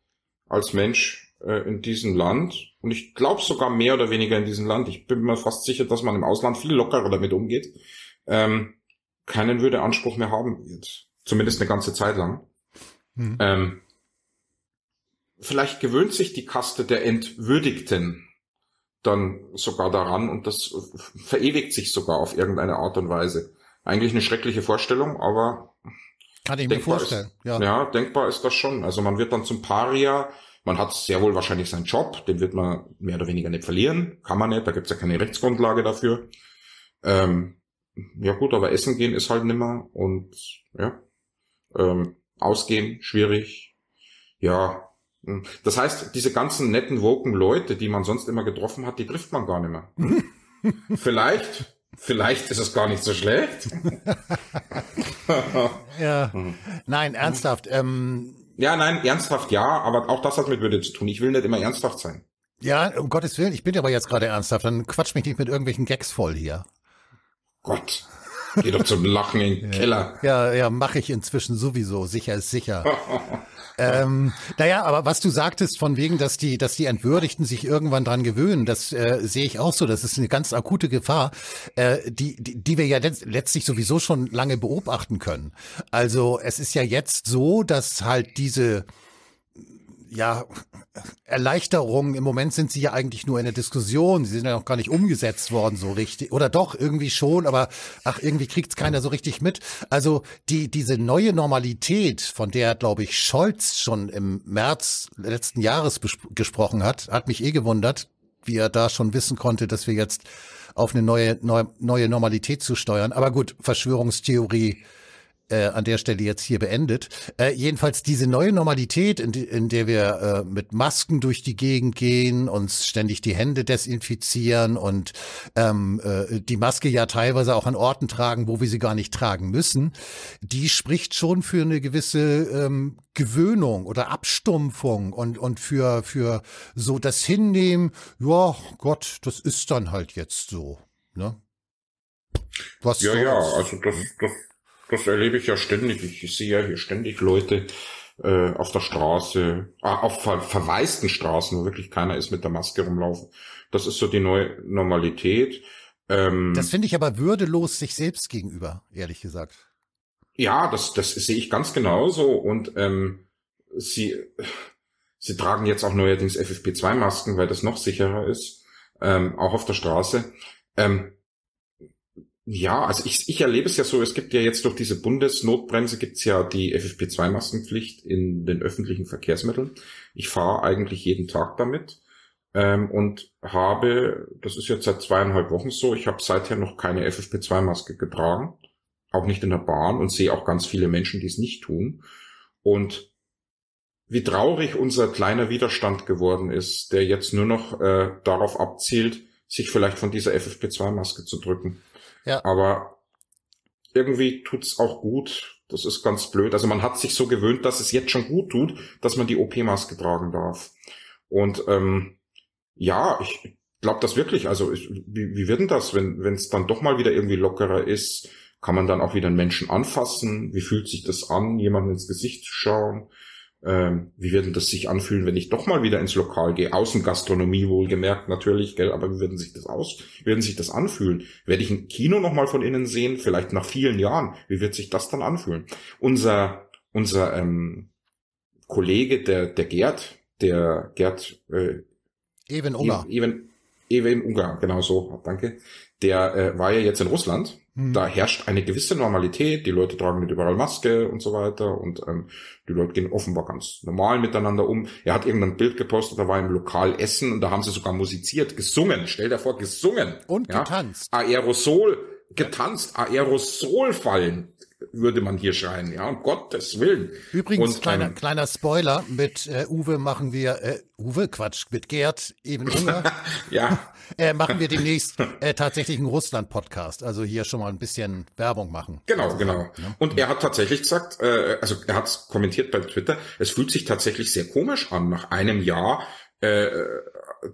als Mensch äh, in diesem Land, und ich glaube sogar mehr oder weniger in diesem Land, ich bin mir fast sicher, dass man im Ausland viel lockerer damit umgeht, ähm, keinen Würdeanspruch mehr haben wird. Zumindest eine ganze Zeit lang. Mhm. Ähm, vielleicht gewöhnt sich die Kaste der Entwürdigten dann sogar daran und das verewigt sich sogar auf irgendeine Art und Weise. Eigentlich eine schreckliche Vorstellung, aber kann ich mir vorstellen. Ist, ja. ja, denkbar ist das schon. Also man wird dann zum Paria. Man hat sehr wohl wahrscheinlich seinen Job, den wird man mehr oder weniger nicht verlieren. Kann man nicht, da gibt's ja keine Rechtsgrundlage dafür. Ähm, ja gut, aber essen gehen ist halt nimmer und ja. Ähm, ausgehen, schwierig. Ja. Hm. Das heißt, diese ganzen netten, woken Leute, die man sonst immer getroffen hat, die trifft man gar nicht mehr. *laughs* Vielleicht Vielleicht ist es gar nicht so schlecht. *laughs* ja. Nein, ernsthaft. Ähm, ja, nein, ernsthaft ja, aber auch das hat mit Würde zu tun. Ich will nicht immer ernsthaft sein. Ja, um Gottes Willen, ich bin aber jetzt gerade ernsthaft. Dann quatsch mich nicht mit irgendwelchen Gags voll hier. Gott. Geh doch zum Lachen in den Keller. Ja, ja, mache ich inzwischen sowieso. Sicher ist sicher. *laughs* ähm, naja, aber was du sagtest von wegen, dass die, dass die Entwürdigten sich irgendwann dran gewöhnen, das äh, sehe ich auch so. Das ist eine ganz akute Gefahr, äh, die, die, die wir ja letztlich sowieso schon lange beobachten können. Also es ist ja jetzt so, dass halt diese ja, Erleichterungen. Im Moment sind sie ja eigentlich nur in der Diskussion. Sie sind ja noch gar nicht umgesetzt worden so richtig. Oder doch, irgendwie schon, aber ach, irgendwie kriegt's keiner so richtig mit. Also die, diese neue Normalität, von der, glaube ich, Scholz schon im März letzten Jahres gesprochen hat, hat mich eh gewundert, wie er da schon wissen konnte, dass wir jetzt auf eine neue, neue, neue Normalität zu steuern. Aber gut, Verschwörungstheorie äh, an der Stelle jetzt hier beendet. Äh, jedenfalls diese neue Normalität, in, in der wir äh, mit Masken durch die Gegend gehen, uns ständig die Hände desinfizieren und ähm, äh, die Maske ja teilweise auch an Orten tragen, wo wir sie gar nicht tragen müssen, die spricht schon für eine gewisse ähm, Gewöhnung oder Abstumpfung und, und für, für so das Hinnehmen, ja, Gott, das ist dann halt jetzt so. Ne? Was ja, ja, also das, das, das erlebe ich ja ständig. Ich sehe ja hier ständig Leute äh, auf der Straße, äh, auf ver verwaisten Straßen, wo wirklich keiner ist mit der Maske rumlaufen. Das ist so die neue Normalität. Ähm, das finde ich aber würdelos sich selbst gegenüber, ehrlich gesagt. Ja, das, das sehe ich ganz genauso. Und ähm, sie, sie tragen jetzt auch neuerdings FFP2-Masken, weil das noch sicherer ist, ähm, auch auf der Straße. Ähm, ja, also ich, ich erlebe es ja so, es gibt ja jetzt durch diese Bundesnotbremse gibt's ja die FFP2-Maskenpflicht in den öffentlichen Verkehrsmitteln. Ich fahre eigentlich jeden Tag damit ähm, und habe, das ist jetzt seit zweieinhalb Wochen so, ich habe seither noch keine FFP2-Maske getragen, auch nicht in der Bahn und sehe auch ganz viele Menschen, die es nicht tun. Und wie traurig unser kleiner Widerstand geworden ist, der jetzt nur noch äh, darauf abzielt, sich vielleicht von dieser FFP2-Maske zu drücken. Ja. Aber irgendwie tut's auch gut. Das ist ganz blöd. Also man hat sich so gewöhnt, dass es jetzt schon gut tut, dass man die OP-Maske tragen darf. Und ähm, ja, ich glaube das wirklich. Also ich, wie, wie wird denn das, wenn es dann doch mal wieder irgendwie lockerer ist? Kann man dann auch wieder einen Menschen anfassen? Wie fühlt sich das an, jemandem ins Gesicht zu schauen? Ähm, wie würden das sich anfühlen, wenn ich doch mal wieder ins Lokal gehe? Außengastronomie wohlgemerkt natürlich, gell, aber wie würden sich das aus, wie würden sich das anfühlen? Werde ich ein Kino nochmal von innen sehen, vielleicht nach vielen Jahren? Wie wird sich das dann anfühlen? Unser, unser ähm, Kollege, der, der Gerd, der Gerd äh, Even Ungar. Even, Even Ungar, genau so, danke. Der äh, war ja jetzt in Russland hm. Da herrscht eine gewisse Normalität, die Leute tragen nicht überall Maske und so weiter und ähm, die Leute gehen offenbar ganz normal miteinander um. Er hat irgendein Bild gepostet, da war im Lokal Essen und da haben sie sogar musiziert, gesungen, stell dir vor, gesungen. Und ja? getanzt. Aerosol, getanzt, Aerosol fallen würde man hier schreien. Ja, um Gottes Willen. Übrigens, und, kleiner, ähm, kleiner Spoiler, mit äh, Uwe machen wir, äh, Uwe, Quatsch, mit Gerd, eben Unger, *laughs* ja. *laughs* äh, machen wir demnächst äh, tatsächlich einen Russland-Podcast. Also hier schon mal ein bisschen Werbung machen. Genau, also, genau. Ne? Ja. Und er hat tatsächlich gesagt, äh, also er hat kommentiert bei Twitter, es fühlt sich tatsächlich sehr komisch an, nach einem Jahr äh,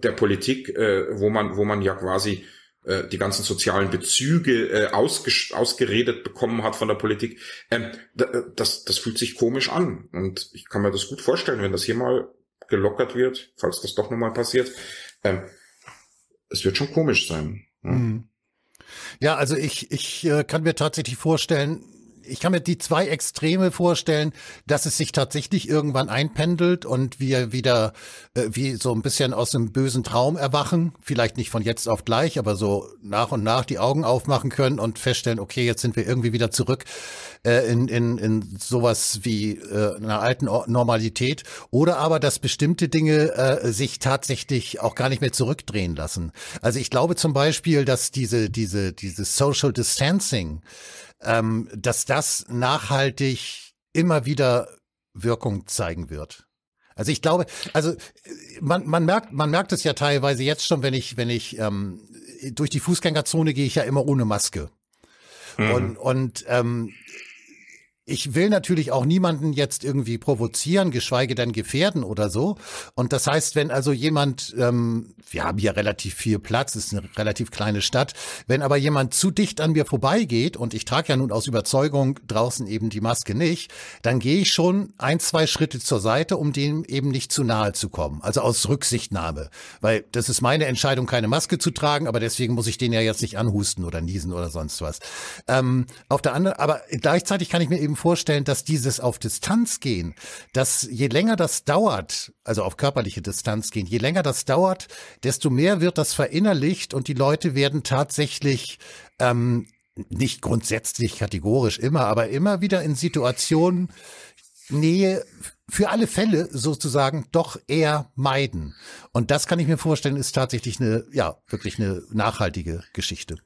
der Politik, äh, wo man, wo man ja quasi äh, die ganzen sozialen Bezüge äh, ausges ausgeredet bekommen hat von der Politik. Ähm, äh, das, das fühlt sich komisch an. Und ich kann mir das gut vorstellen, wenn das hier mal gelockert wird, falls das doch nochmal passiert. Ähm, es wird schon komisch sein. Ne? Ja, also ich, ich äh, kann mir tatsächlich vorstellen, ich kann mir die zwei Extreme vorstellen, dass es sich tatsächlich irgendwann einpendelt und wir wieder äh, wie so ein bisschen aus einem bösen Traum erwachen, vielleicht nicht von jetzt auf gleich, aber so nach und nach die Augen aufmachen können und feststellen, okay, jetzt sind wir irgendwie wieder zurück äh, in, in, in sowas wie äh, einer alten Normalität oder aber, dass bestimmte Dinge äh, sich tatsächlich auch gar nicht mehr zurückdrehen lassen. Also ich glaube zum Beispiel, dass diese, diese, dieses Social Distancing, ähm, dass das nachhaltig immer wieder Wirkung zeigen wird. Also ich glaube, also äh, man, man merkt, man merkt es ja teilweise jetzt schon, wenn ich, wenn ich ähm, durch die Fußgängerzone gehe ich ja immer ohne Maske. Mhm. Und, und ähm, ich will natürlich auch niemanden jetzt irgendwie provozieren, geschweige denn gefährden oder so. Und das heißt, wenn also jemand, ähm, wir haben hier relativ viel Platz, ist eine relativ kleine Stadt, wenn aber jemand zu dicht an mir vorbeigeht und ich trage ja nun aus Überzeugung draußen eben die Maske nicht, dann gehe ich schon ein, zwei Schritte zur Seite, um dem eben nicht zu nahe zu kommen. Also aus Rücksichtnahme. Weil das ist meine Entscheidung, keine Maske zu tragen, aber deswegen muss ich den ja jetzt nicht anhusten oder niesen oder sonst was. Ähm, auf der anderen, aber gleichzeitig kann ich mir eben vorstellen, dass dieses auf Distanz gehen, dass je länger das dauert, also auf körperliche Distanz gehen, je länger das dauert, desto mehr wird das verinnerlicht und die Leute werden tatsächlich ähm, nicht grundsätzlich kategorisch immer, aber immer wieder in Situationen Nähe für alle Fälle sozusagen doch eher meiden. Und das kann ich mir vorstellen, ist tatsächlich eine, ja, wirklich eine nachhaltige Geschichte.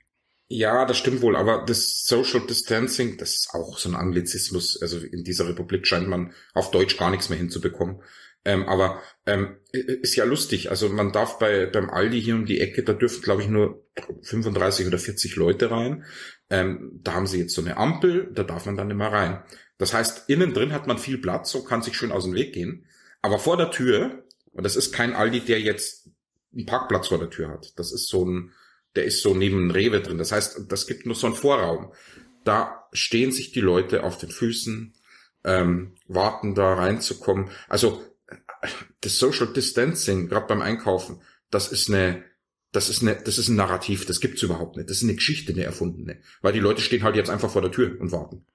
Ja, das stimmt wohl, aber das Social Distancing, das ist auch so ein Anglizismus. Also in dieser Republik scheint man auf Deutsch gar nichts mehr hinzubekommen. Ähm, aber ähm, ist ja lustig. Also man darf bei beim Aldi hier um die Ecke, da dürfen glaube ich nur 35 oder 40 Leute rein. Ähm, da haben sie jetzt so eine Ampel, da darf man dann immer rein. Das heißt, innen drin hat man viel Platz, und kann sich schön aus dem Weg gehen. Aber vor der Tür, und das ist kein Aldi, der jetzt einen Parkplatz vor der Tür hat. Das ist so ein der ist so neben Rewe drin. Das heißt, das gibt nur so einen Vorraum. Da stehen sich die Leute auf den Füßen, ähm, warten da reinzukommen. Also das Social Distancing, gerade beim Einkaufen, das ist eine, das ist eine, das ist ein Narrativ, das gibt's überhaupt nicht. Das ist eine Geschichte, eine erfundene. Weil die Leute stehen halt jetzt einfach vor der Tür und warten.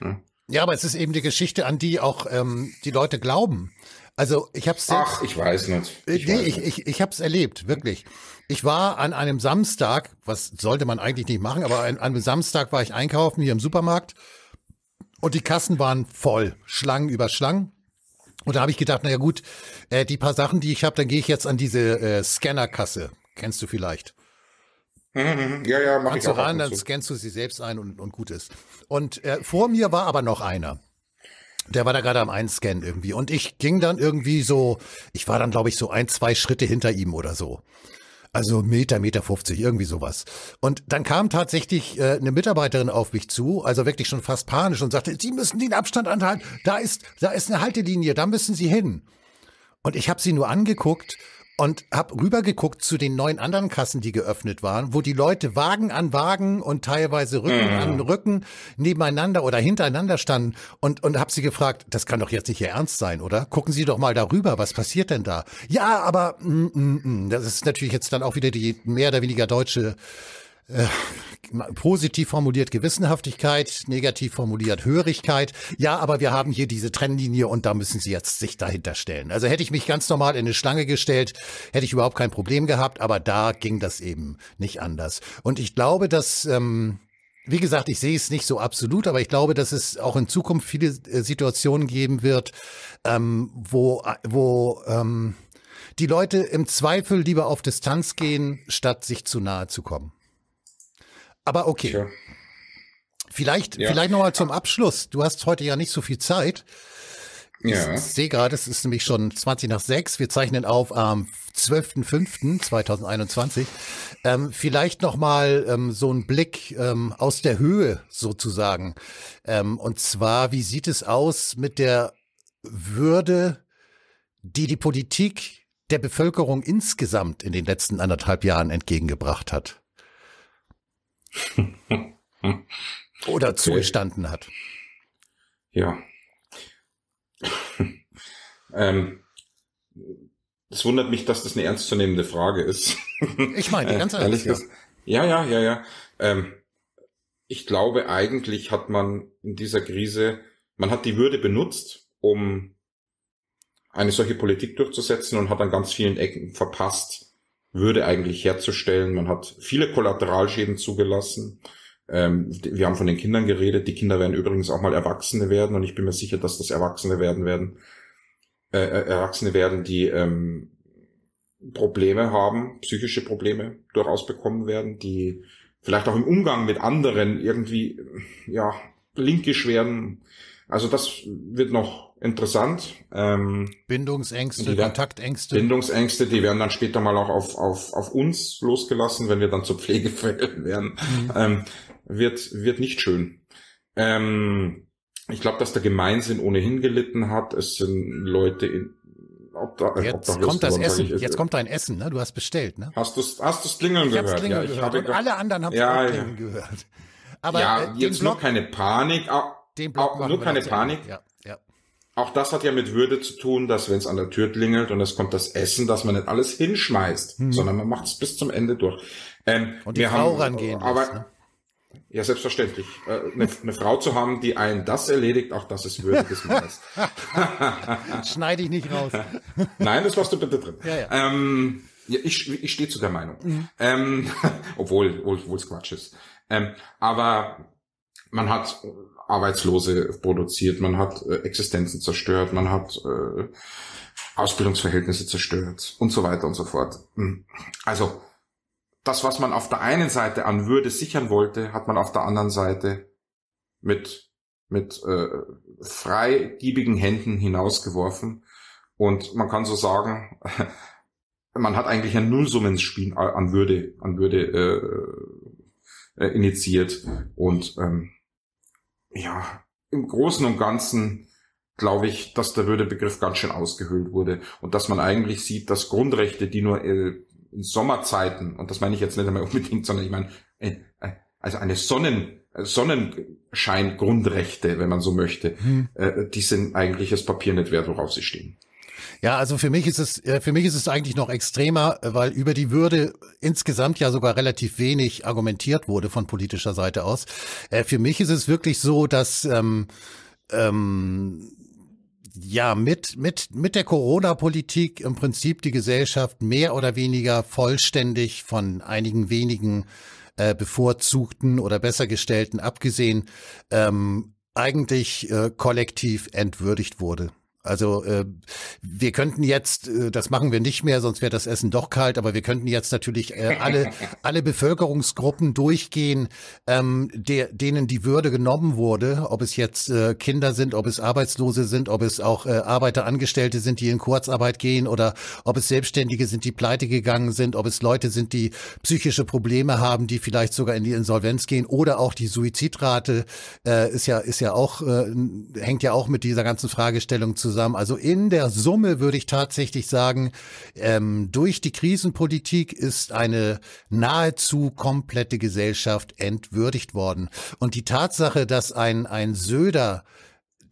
Ja, ja aber es ist eben die Geschichte, an die auch ähm, die Leute glauben. Also ich habe es Ach, ich weiß nicht. Ich nee, weiß ich, nicht. ich, ich habe es erlebt, wirklich. Ich war an einem Samstag, was sollte man eigentlich nicht machen, aber an, einem Samstag war ich einkaufen hier im Supermarkt und die Kassen waren voll, Schlangen über Schlangen. Und da habe ich gedacht, naja gut, äh, die paar Sachen, die ich habe, dann gehe ich jetzt an diese äh, Scannerkasse. Kennst du vielleicht? Mhm, mhm. ja, ja, mach Kannst ich auch. ran, dann scannst du sie selbst ein und, und gut ist. Und äh, vor mir war aber noch einer. Der war da gerade am Einscannen irgendwie. Und ich ging dann irgendwie so, ich war dann, glaube ich, so ein, zwei Schritte hinter ihm oder so. Also Meter, Meter 50, irgendwie sowas. Und dann kam tatsächlich äh, eine Mitarbeiterin auf mich zu, also wirklich schon fast panisch und sagte, Sie müssen den Abstand anhalten, da ist, da ist eine Haltelinie, da müssen Sie hin. Und ich habe sie nur angeguckt und habe rübergeguckt zu den neun anderen Kassen, die geöffnet waren, wo die Leute Wagen an Wagen und teilweise Rücken mhm. an Rücken nebeneinander oder hintereinander standen und und habe sie gefragt, das kann doch jetzt nicht Ihr Ernst sein, oder? Gucken Sie doch mal darüber, was passiert denn da? Ja, aber mm, mm, mm. das ist natürlich jetzt dann auch wieder die mehr oder weniger deutsche äh, positiv formuliert Gewissenhaftigkeit, negativ formuliert Hörigkeit. Ja, aber wir haben hier diese Trennlinie und da müssen Sie jetzt sich dahinter stellen. Also hätte ich mich ganz normal in eine Schlange gestellt, hätte ich überhaupt kein Problem gehabt, aber da ging das eben nicht anders. Und ich glaube, dass... Ähm, wie gesagt, ich sehe es nicht so absolut, aber ich glaube, dass es auch in Zukunft viele äh, Situationen geben wird, ähm, wo, äh, wo ähm, die Leute im Zweifel lieber auf Distanz gehen, statt sich zu nahe zu kommen. Aber okay. Sure. Vielleicht, ja. vielleicht nochmal zum Abschluss. Du hast heute ja nicht so viel Zeit. Ja. Ich sehe gerade, es ist nämlich schon 20 nach 6. Wir zeichnen auf am 12.05.2021. Ähm, vielleicht nochmal ähm, so ein Blick ähm, aus der Höhe sozusagen. Ähm, und zwar, wie sieht es aus mit der Würde, die die Politik der Bevölkerung insgesamt in den letzten anderthalb Jahren entgegengebracht hat? *laughs* Oder okay. zugestanden hat. Ja. ähm, es wundert mich, dass das eine ernstzunehmende Frage ist. ich meine, äh, ganz ehrlich. Äh, ja, ja, ja, ja. Ähm, ich glaube, eigentlich hat man in dieser Krise, man hat die Würde benutzt, um eine solche Politik durchzusetzen und hat an ganz vielen Ecken verpasst, würde eigentlich herzustellen. Man hat viele Kollateralschäden zugelassen. Ähm, wir haben von den Kindern geredet. Die Kinder werden übrigens auch mal Erwachsene werden und ich bin mir sicher, dass das Erwachsene werden werden. Äh, äh Erwachsene werden, die ähm, Probleme haben, psychische Probleme durchaus bekommen werden, die vielleicht auch im Umgang mit anderen irgendwie ja linkisch werden, also das wird noch interessant. Ähm, Bindungsängste, werden, Kontaktängste. Bindungsängste, die werden dann später mal auch auf, auf, auf uns losgelassen, wenn wir dann zu Pflegefällen *laughs* werden. Mhm. Ähm, wird, wird nicht schön. Ähm, ich glaube, dass der Gemeinsinn ohnehin gelitten hat. Es sind Leute in, da, jetzt kommt das Essen. Ich, jetzt kommt dein Essen, ne? Du hast bestellt, ne? Hast du hast du's klingeln ich gehört? Klingeln ja, ich gehört. Habe und alle anderen haben ja, ja. klingeln gehört. Aber ja, äh, jetzt Blog noch keine Panik. Aber ah, den Block auch, nur keine Panik. Ja, ja. Auch das hat ja mit Würde zu tun, dass wenn es an der Tür klingelt und es kommt das Essen, dass man nicht alles hinschmeißt, hm. sondern man macht es bis zum Ende durch. Ähm, und die wir Frau haben, rangehen. Äh, aber, ist, ne? Ja, selbstverständlich. Äh, eine, eine Frau zu haben, die einen das erledigt, auch das ist Würde würdiges Mannes. *laughs* Schneide ich nicht raus. *laughs* Nein, das warst du bitte drin. Ja, ja. Ähm, ja, ich, ich stehe zu der Meinung. Mhm. Ähm, *laughs* obwohl es Quatsch ist. Ähm, aber man hat Arbeitslose produziert, man hat äh, Existenzen zerstört, man hat äh, Ausbildungsverhältnisse zerstört und so weiter und so fort. Hm. Also das, was man auf der einen Seite an Würde sichern wollte, hat man auf der anderen Seite mit, mit äh, freigiebigen Händen hinausgeworfen. Und man kann so sagen, *laughs* man hat eigentlich ein Nullsummenspiel an Würde, an Würde äh, äh initiiert. Und ähm, ja, im Großen und Ganzen glaube ich, dass der Würdebegriff ganz schön ausgehöhlt wurde und dass man eigentlich sieht, dass Grundrechte, die nur äh, in Sommerzeiten, und das meine ich jetzt nicht einmal unbedingt, sondern ich meine, äh, äh, also eine Sonnen, Sonnenschein-Grundrechte, wenn man so möchte, hm. die sind eigentlich das Papier nicht wert, worauf sie stehen. Ja, also für mich ist es, äh, für mich ist es eigentlich noch extremer, weil über die Würde insgesamt ja sogar relativ wenig argumentiert wurde von politischer Seite aus. Äh, für mich ist es wirklich so, dass ähm, ähm, ja, mit, mit, mit der Corona-Politik im Prinzip die Gesellschaft mehr oder weniger vollständig von einigen wenigen äh, bevorzugten oder bessergestellten abgesehen, ähm, eigentlich äh, kollektiv entwürdigt wurde. Also äh, wir könnten jetzt, äh, das machen wir nicht mehr, sonst wäre das Essen doch kalt, aber wir könnten jetzt natürlich äh, alle, *laughs* alle Bevölkerungsgruppen durchgehen, ähm, der, denen die Würde genommen wurde, ob es jetzt äh, Kinder sind, ob es Arbeitslose sind, ob es auch äh, Arbeiterangestellte sind, die in Kurzarbeit gehen oder ob es Selbstständige sind, die pleite gegangen sind, ob es Leute sind, die psychische Probleme haben, die vielleicht sogar in die Insolvenz gehen oder auch die Suizidrate äh, ist ja, ist ja auch, äh, hängt ja auch mit dieser ganzen Fragestellung zusammen zusammen. Also in der Summe würde ich tatsächlich sagen, ähm, durch die Krisenpolitik ist eine nahezu komplette Gesellschaft entwürdigt worden. Und die Tatsache, dass ein, ein Söder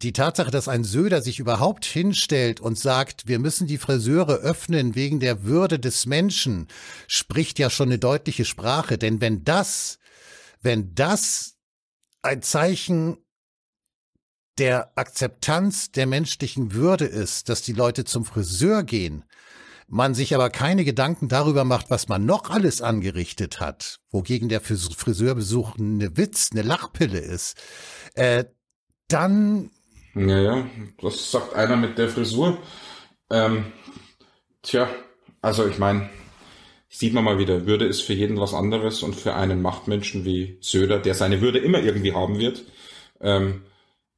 die Tatsache, dass ein Söder sich überhaupt hinstellt und sagt, wir müssen die Friseure öffnen wegen der Würde des Menschen, spricht ja schon eine deutliche Sprache. Denn wenn das, wenn das ein Zeichen der Akzeptanz der menschlichen Würde ist, dass die Leute zum Friseur gehen, man sich aber keine Gedanken darüber macht, was man noch alles angerichtet hat, wogegen der Friseurbesuch eine Witz, eine Lachpille ist, äh, dann... Naja, das sagt einer mit der Frisur. Ähm, tja, also ich meine, sieht man mal wieder, Würde ist für jeden was anderes und für einen Machtmenschen wie Söder, der seine Würde immer irgendwie haben wird, ähm,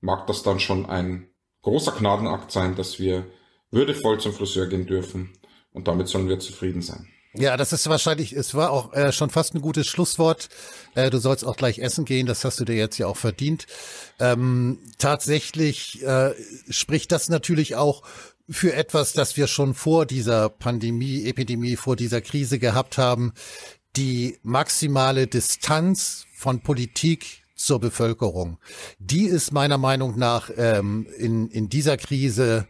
mag das dann schon ein großer Gnadenakt sein, dass wir würdevoll zum Friseur gehen dürfen und damit sollen wir zufrieden sein. Ja, das ist wahrscheinlich, es war auch äh, schon fast ein gutes Schlusswort. Äh, du sollst auch gleich essen gehen, das hast du dir jetzt ja auch verdient. Ähm, tatsächlich äh, spricht das natürlich auch für etwas, das wir schon vor dieser Pandemie, Epidemie, vor dieser Krise gehabt haben. Die maximale Distanz von Politik, zur Bevölkerung. Die ist meiner Meinung nach ähm, in, in dieser Krise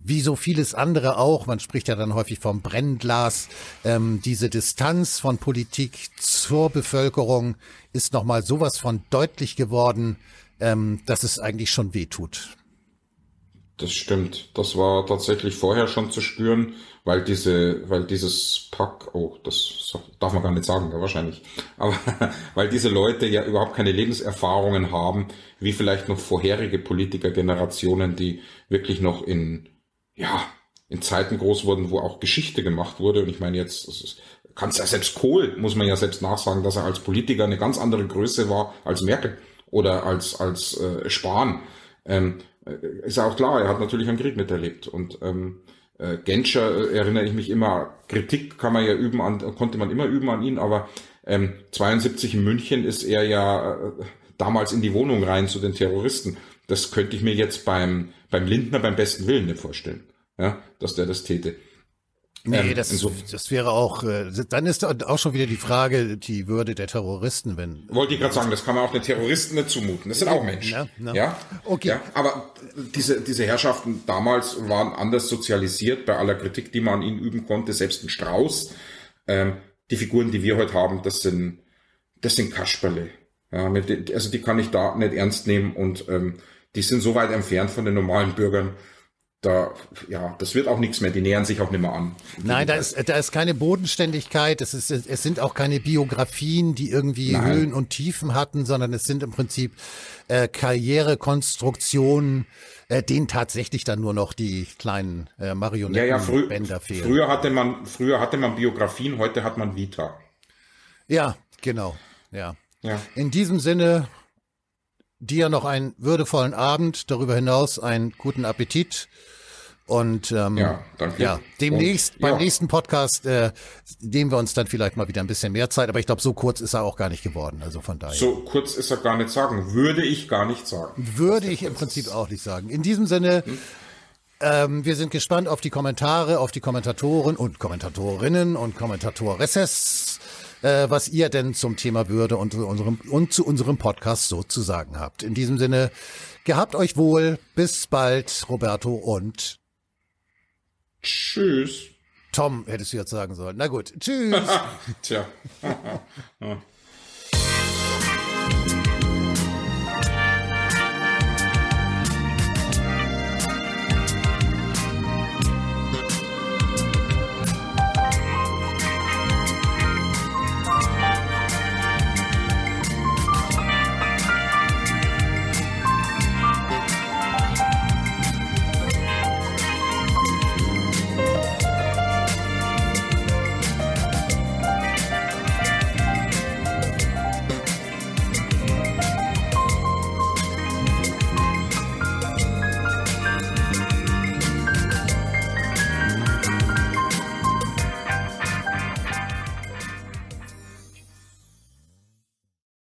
wie so vieles andere auch, man spricht ja dann häufig vom Brennglas, ähm, diese Distanz von Politik zur Bevölkerung ist nochmal sowas von deutlich geworden, ähm, dass es eigentlich schon wehtut. Das stimmt. Das war tatsächlich vorher schon zu spüren, weil diese, weil dieses Pack, oh, das darf man gar nicht sagen, wahrscheinlich. Aber *laughs* weil diese Leute ja überhaupt keine Lebenserfahrungen haben, wie vielleicht noch vorherige Politikergenerationen, die wirklich noch in, ja, in Zeiten groß wurden, wo auch Geschichte gemacht wurde. Und ich meine jetzt, das ist, kannst ja selbst Kohl, muss man ja selbst nachsagen, dass er als Politiker eine ganz andere Größe war als Merkel oder als, als äh, Spahn. Ähm, äh, ist auch klar, er hat natürlich einen Krieg miterlebt und ähm, äh, Genscher äh, erinnere ich mich immer, Kritik kann man ja üben an, konnte man immer üben an ihn, aber ähm, 72 in München ist er ja äh, damals in die Wohnung rein zu den Terroristen. Das könnte ich mir jetzt beim, beim Lindner beim besten Willen nicht vorstellen, ja, dass der das täte. Nee, ähm, das, das, wäre auch, äh, dann ist auch schon wieder die Frage, die Würde der Terroristen, wenn. Wollte ich gerade sagen, das kann man auch den Terroristen nicht zumuten. Das sind auch Menschen. Na, na. Ja, okay. Ja, aber diese, diese Herrschaften damals waren anders sozialisiert, bei aller Kritik, die man an ihnen üben konnte, selbst ein Strauß. Ähm, die Figuren, die wir heute haben, das sind, das sind Kasperle. Ja, mit, also die kann ich da nicht ernst nehmen und ähm, die sind so weit entfernt von den normalen Bürgern, da, ja, das wird auch nichts mehr. Die nähern sich auch nicht mehr an. Nein, da ist, da ist keine Bodenständigkeit. Es, ist, es sind auch keine Biografien, die irgendwie Nein. Höhen und Tiefen hatten, sondern es sind im Prinzip äh, Karrierekonstruktionen, äh, denen tatsächlich dann nur noch die kleinen äh, Marionettenbänder ja, ja, fehlen. Früher hatte man, früher hatte man Biografien, heute hat man Vita. Ja, genau. Ja. ja. In diesem Sinne dir noch einen würdevollen Abend, darüber hinaus einen guten Appetit. Und ähm, ja, danke. ja, demnächst und, beim nächsten Podcast äh, nehmen wir uns dann vielleicht mal wieder ein bisschen mehr Zeit, aber ich glaube, so kurz ist er auch gar nicht geworden. Also von daher. So kurz ist er gar nicht sagen. Würde ich gar nicht sagen. Würde ich im Prinzip ist. auch nicht sagen. In diesem Sinne, hm? ähm, wir sind gespannt auf die Kommentare, auf die Kommentatoren und Kommentatorinnen und Kommentatoresses äh, was ihr denn zum Thema Würde und zu, unserem, und zu unserem Podcast so zu sagen habt. In diesem Sinne, gehabt euch wohl. Bis bald, Roberto und Tschüss. Tom hättest du jetzt sagen sollen. Na gut, tschüss. *laughs* Tja. *laughs*